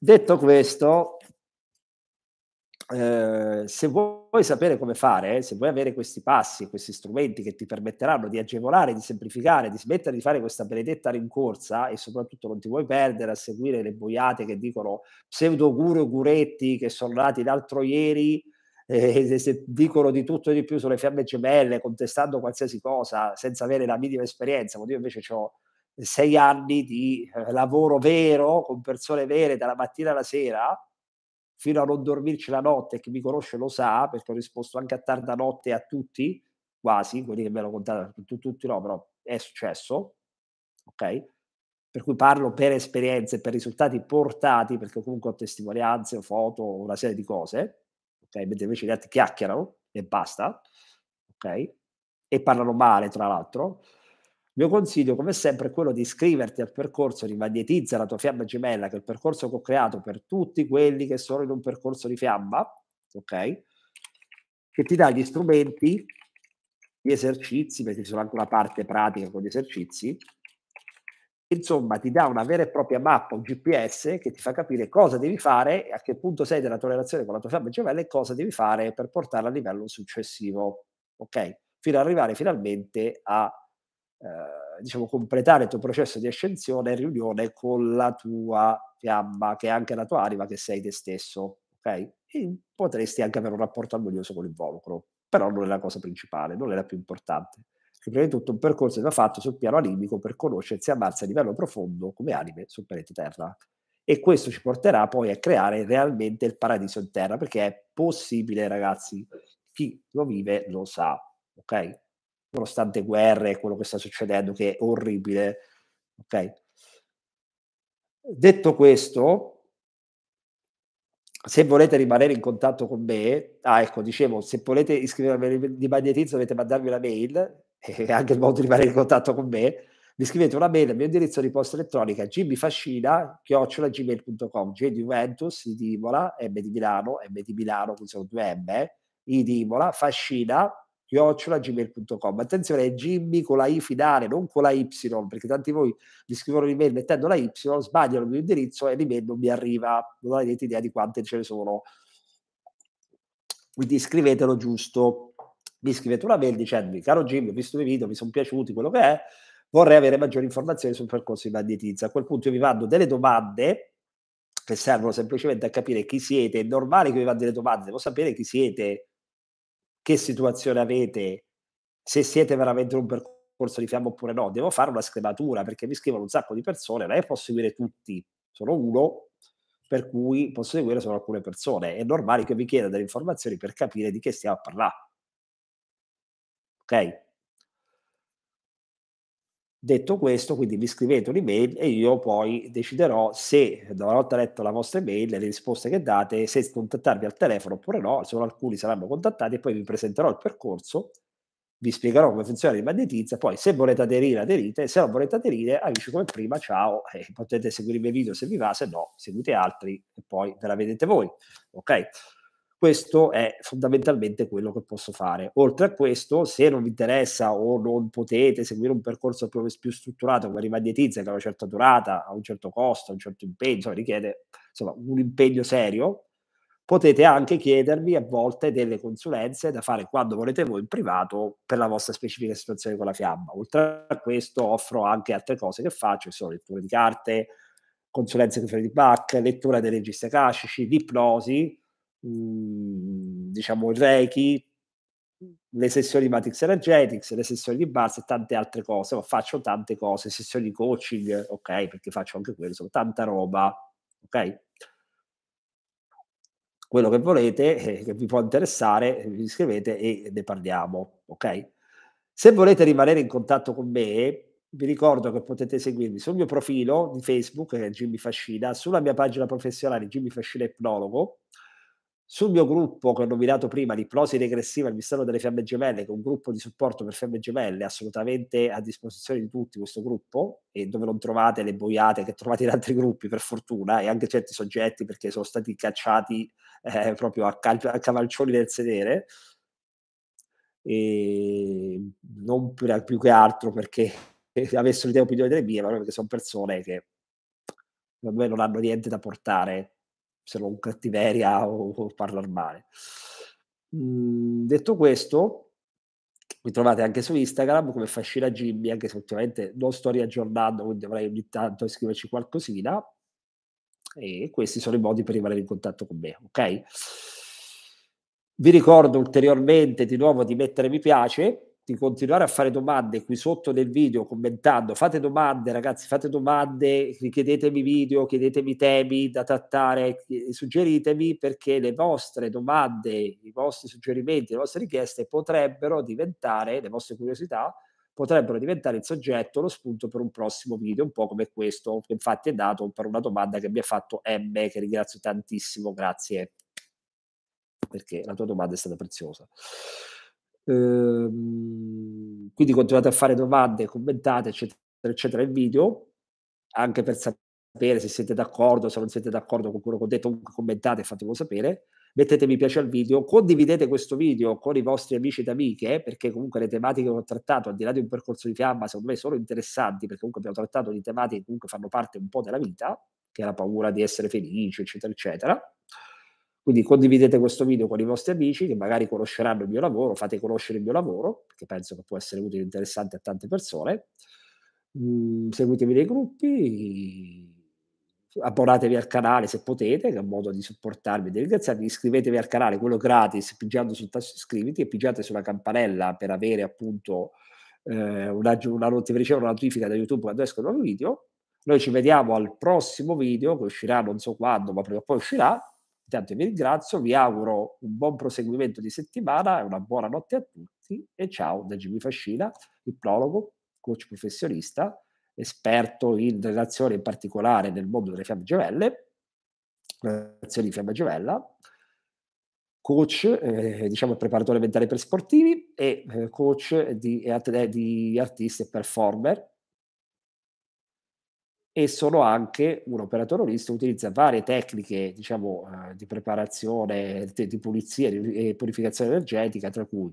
Detto questo, Ehm, se vuoi sapere come fare, se vuoi avere questi passi, questi strumenti che ti permetteranno di agevolare, di semplificare, di smettere di fare questa benedetta rincorsa e soprattutto non ti vuoi perdere a seguire le boiate che dicono pseudo guru guretti che sono nati l'altro ieri <laughs> eh, se dicono di tutto e di più sulle fiamme gemelle, contestando qualsiasi cosa senza avere la minima esperienza, io invece ho sei anni di eh, lavoro vero con persone vere dalla mattina alla sera fino a non dormirci la notte, chi mi conosce lo sa, perché ho risposto anche a tarda notte a tutti, quasi, quelli che mi hanno contato, tutti, tutti no, però è successo, ok? Per cui parlo per esperienze, per risultati portati, perché comunque ho testimonianze, ho foto, una serie di cose, ok? Mentre invece gli altri chiacchierano e basta, ok? E parlano male, tra l'altro mio consiglio, come sempre, è quello di iscriverti al percorso di Magnetizza la tua fiamma gemella, che è il percorso che ho creato per tutti quelli che sono in un percorso di fiamma, ok? Che ti dà gli strumenti, gli esercizi, perché ci sono anche una parte pratica con gli esercizi. Insomma, ti dà una vera e propria mappa, un GPS che ti fa capire cosa devi fare e a che punto sei della tua relazione con la tua fiamma gemella e cosa devi fare per portarla a livello successivo, ok? Fino ad arrivare finalmente a eh, diciamo, completare il tuo processo di ascensione e riunione con la tua fiamma, che è anche la tua anima, che sei te stesso. Okay? E potresti anche avere un rapporto armonioso con l'involucro, però non è la cosa principale, non è la più importante. Che prima di tutto un percorso va fatto sul piano animico per conoscersi e amarsi a livello profondo come anime sul pianeta Terra. E questo ci porterà poi a creare realmente il paradiso in terra, perché è possibile, ragazzi. Chi lo vive lo sa, ok? nonostante guerre e quello che sta succedendo, che è orribile. Ok. Detto questo, se volete rimanere in contatto con me, ah ecco, dicevo, se volete iscrivervi di magnetizzo dovete mandarmi una mail, e <laughs> anche il modo di rimanere in contatto con me, mi scrivete una mail al mio indirizzo di posta elettronica gbfascina chiocciolagmail.com g di Juventus, I di Imola, M di Milano, M di Milano, quindi sono due M, eh, I di Imola, fascina gmail.com. Attenzione, è Jimmy con la I finale, non con la Y, perché tanti di voi mi scrivono l'email mettendo la Y, sbagliano il mio indirizzo e l'email non mi arriva, non avete idea di quante ce ne sono. Quindi scrivetelo giusto. Mi scrivete una mail dicendomi, caro Jimmy, ho visto i video, mi sono piaciuti quello che è, vorrei avere maggiori informazioni sul percorso di magnetizza. A quel punto io vi mando delle domande che servono semplicemente a capire chi siete. È normale che vi mando delle domande, devo sapere chi siete, che situazione avete, se siete veramente un percorso di fiamma oppure no. Devo fare una scrematura perché mi scrivono un sacco di persone, non è che posso seguire tutti, sono uno, per cui posso seguire solo alcune persone. È normale che vi chieda delle informazioni per capire di che stiamo a parlare. Ok? Detto questo, quindi mi scrivete un'email e io poi deciderò se, una volta letto la vostra email e le risposte che date, se contattarvi al telefono oppure no, solo alcuni saranno contattati e poi vi presenterò il percorso, vi spiegherò come funziona il magnetizza, poi se volete aderire aderite, se non volete aderire amici come prima, ciao, eh, potete seguire i miei video se vi va, se no seguite altri e poi ve la vedete voi, ok? Questo è fondamentalmente quello che posso fare. Oltre a questo, se non vi interessa o non potete seguire un percorso più, strutturato come arriva a dietizia, che ha una certa durata, ha un certo costo, un certo impegno, richiede insomma, un impegno serio, potete anche chiedermi a volte delle consulenze da fare quando volete voi in privato per la vostra specifica situazione con la fiamma. Oltre a questo offro anche altre cose che faccio, che sono letture di carte, consulenze con feedback, lettura dei registri akashici, l'ipnosi, mh, mhmm, diciamo Reiki, le sessioni di Matrix Energetics, le sessioni di base e tante altre cose, ma faccio tante cose, sessioni di coaching, ok, perché faccio anche quello, sono tanta roba, ok? Quello che volete, eh, che vi può interessare, eh, vi iscrivete e ne parliamo, ok? Se volete rimanere in contatto con me, vi ricordo che potete seguirmi sul mio profilo di Facebook, che eh, è Jimmy Fascina, sulla mia pagina professionale Jimmy Fascina Ipnologo, sul mio gruppo che ho nominato prima, l'ipnosi regressiva al all'interno delle fiamme gemelle, che è un gruppo di supporto per fiamme gemelle assolutamente a disposizione di tutti questo gruppo, e dove non trovate le boiate che trovate in altri gruppi per fortuna, e anche certi soggetti perché sono stati cacciati eh, proprio a, cal- a cavalcioni del sedere, e ehm, non più, più che altro perché <laughs> avessero idee opinioni delle mie, ma perché sono persone che secondo me non hanno niente da portare se non cattiveria o, o parlare male. Mm, detto questo, mi trovate anche su Instagram come Fascina Jimmy, anche se ultimamente non sto riaggiornando, quindi dovrei ogni tanto scriverci qualcosina. E questi sono i modi per rimanere in contatto con me, ok? Vi ricordo ulteriormente di nuovo di mettere mi piace di continuare a fare domande qui sotto nel video, commentando, fate domande ragazzi, fate domande, richiedetemi video, chiedetemi temi da trattare, suggeritemi perché le vostre domande, i vostri suggerimenti, le vostre richieste potrebbero diventare, le vostre curiosità, potrebbero diventare il soggetto, lo spunto per un prossimo video, un po' come questo, che infatti è dato per una domanda che mi ha fatto M, che ringrazio tantissimo, grazie, perché la tua domanda è stata preziosa. Ehm, quindi continuate a fare domande, commentate, eccetera, eccetera, il video, anche per sapere se siete d'accordo, se non siete d'accordo con quello che ho detto, commentate e fatemelo sapere. Mettete mi piace al video, condividete questo video con i vostri amici ed amiche, perché comunque le tematiche che ho trattato, al di là di un percorso di fiamma, secondo me sono interessanti, perché comunque abbiamo trattato di tematiche che comunque fanno parte un po' della vita, che è la paura di essere felice, eccetera, eccetera. Quindi condividete questo video con i vostri amici che magari conosceranno il mio lavoro, fate conoscere il mio lavoro, perché penso che può essere utile e interessante a tante persone. Mm, seguitemi nei gruppi, abbonatevi al canale se potete, che è un modo di supportarmi e di ringraziarvi. Iscrivetevi al canale, quello gratis, pigiando sul tasto iscriviti e pigiate sulla campanella per avere appunto eh, una, una, ricevere una notifica da YouTube quando escono nuovi video. Noi ci vediamo al prossimo video che uscirà non so quando, ma prima o poi uscirà Intanto vi ringrazio, vi auguro un buon proseguimento di settimana e una buona notte a tutti e ciao da Jimmy Fascina, il prologo, coach professionista, esperto in relazione in particolare nel mondo delle fiamme gemelle, relazioni di fiamma gemella, coach, eh, diciamo preparatore mentale per sportivi e eh, coach di, di artisti e performer e sono anche un operatore olistico, utilizza varie tecniche diciamo, eh, di preparazione, di, di pulizia e eh, purificazione energetica, tra cui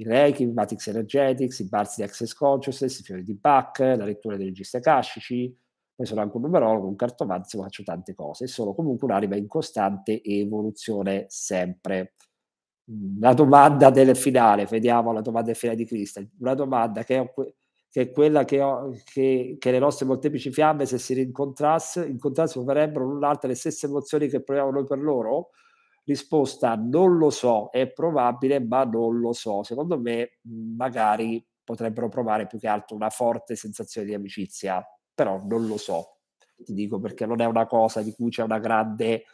il Reiki, il Matrix Energetics, i Bars di Access Consciousness, i fiori di Bach, la lettura dei registri akashici, poi sono anche un numerologo, un cartomante, faccio tante cose, e sono comunque un'anima in costante evoluzione sempre. La domanda del finale, vediamo la domanda del finale di Cristian, una domanda che è che è quella che, ho, che, che le nostre molteplici fiamme, se si rincontrassero, incontrasse, proverebbero l'un l'altra le stesse emozioni che proviamo noi per loro? Risposta non lo so, è probabile, ma non lo so. Secondo me, magari potrebbero provare più che altro una forte sensazione di amicizia, però non lo so. Ti dico perché non è una cosa di cui c'è una grande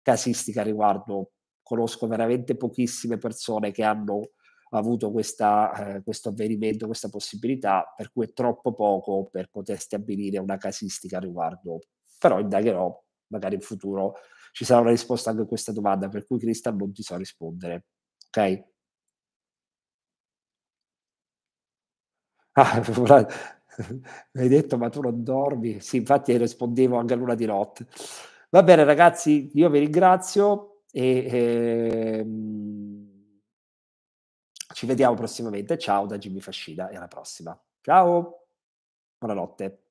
casistica riguardo. Conosco veramente pochissime persone che hanno avuto questa, eh, questo avvenimento, questa possibilità, per cui è troppo poco per poter stabilire una casistica al riguardo. Però indagherò, magari in futuro ci sarà una risposta anche a questa domanda, per cui Cristal non ti so rispondere. Ok? Ah, <laughs> hai detto ma tu non dormi? Sì, infatti rispondevo anche a luna di notte. Va bene ragazzi, io vi ringrazio e... Ehm ci vediamo prossimamente. Ciao da Jimmy Fascina e alla prossima. Ciao, buonanotte.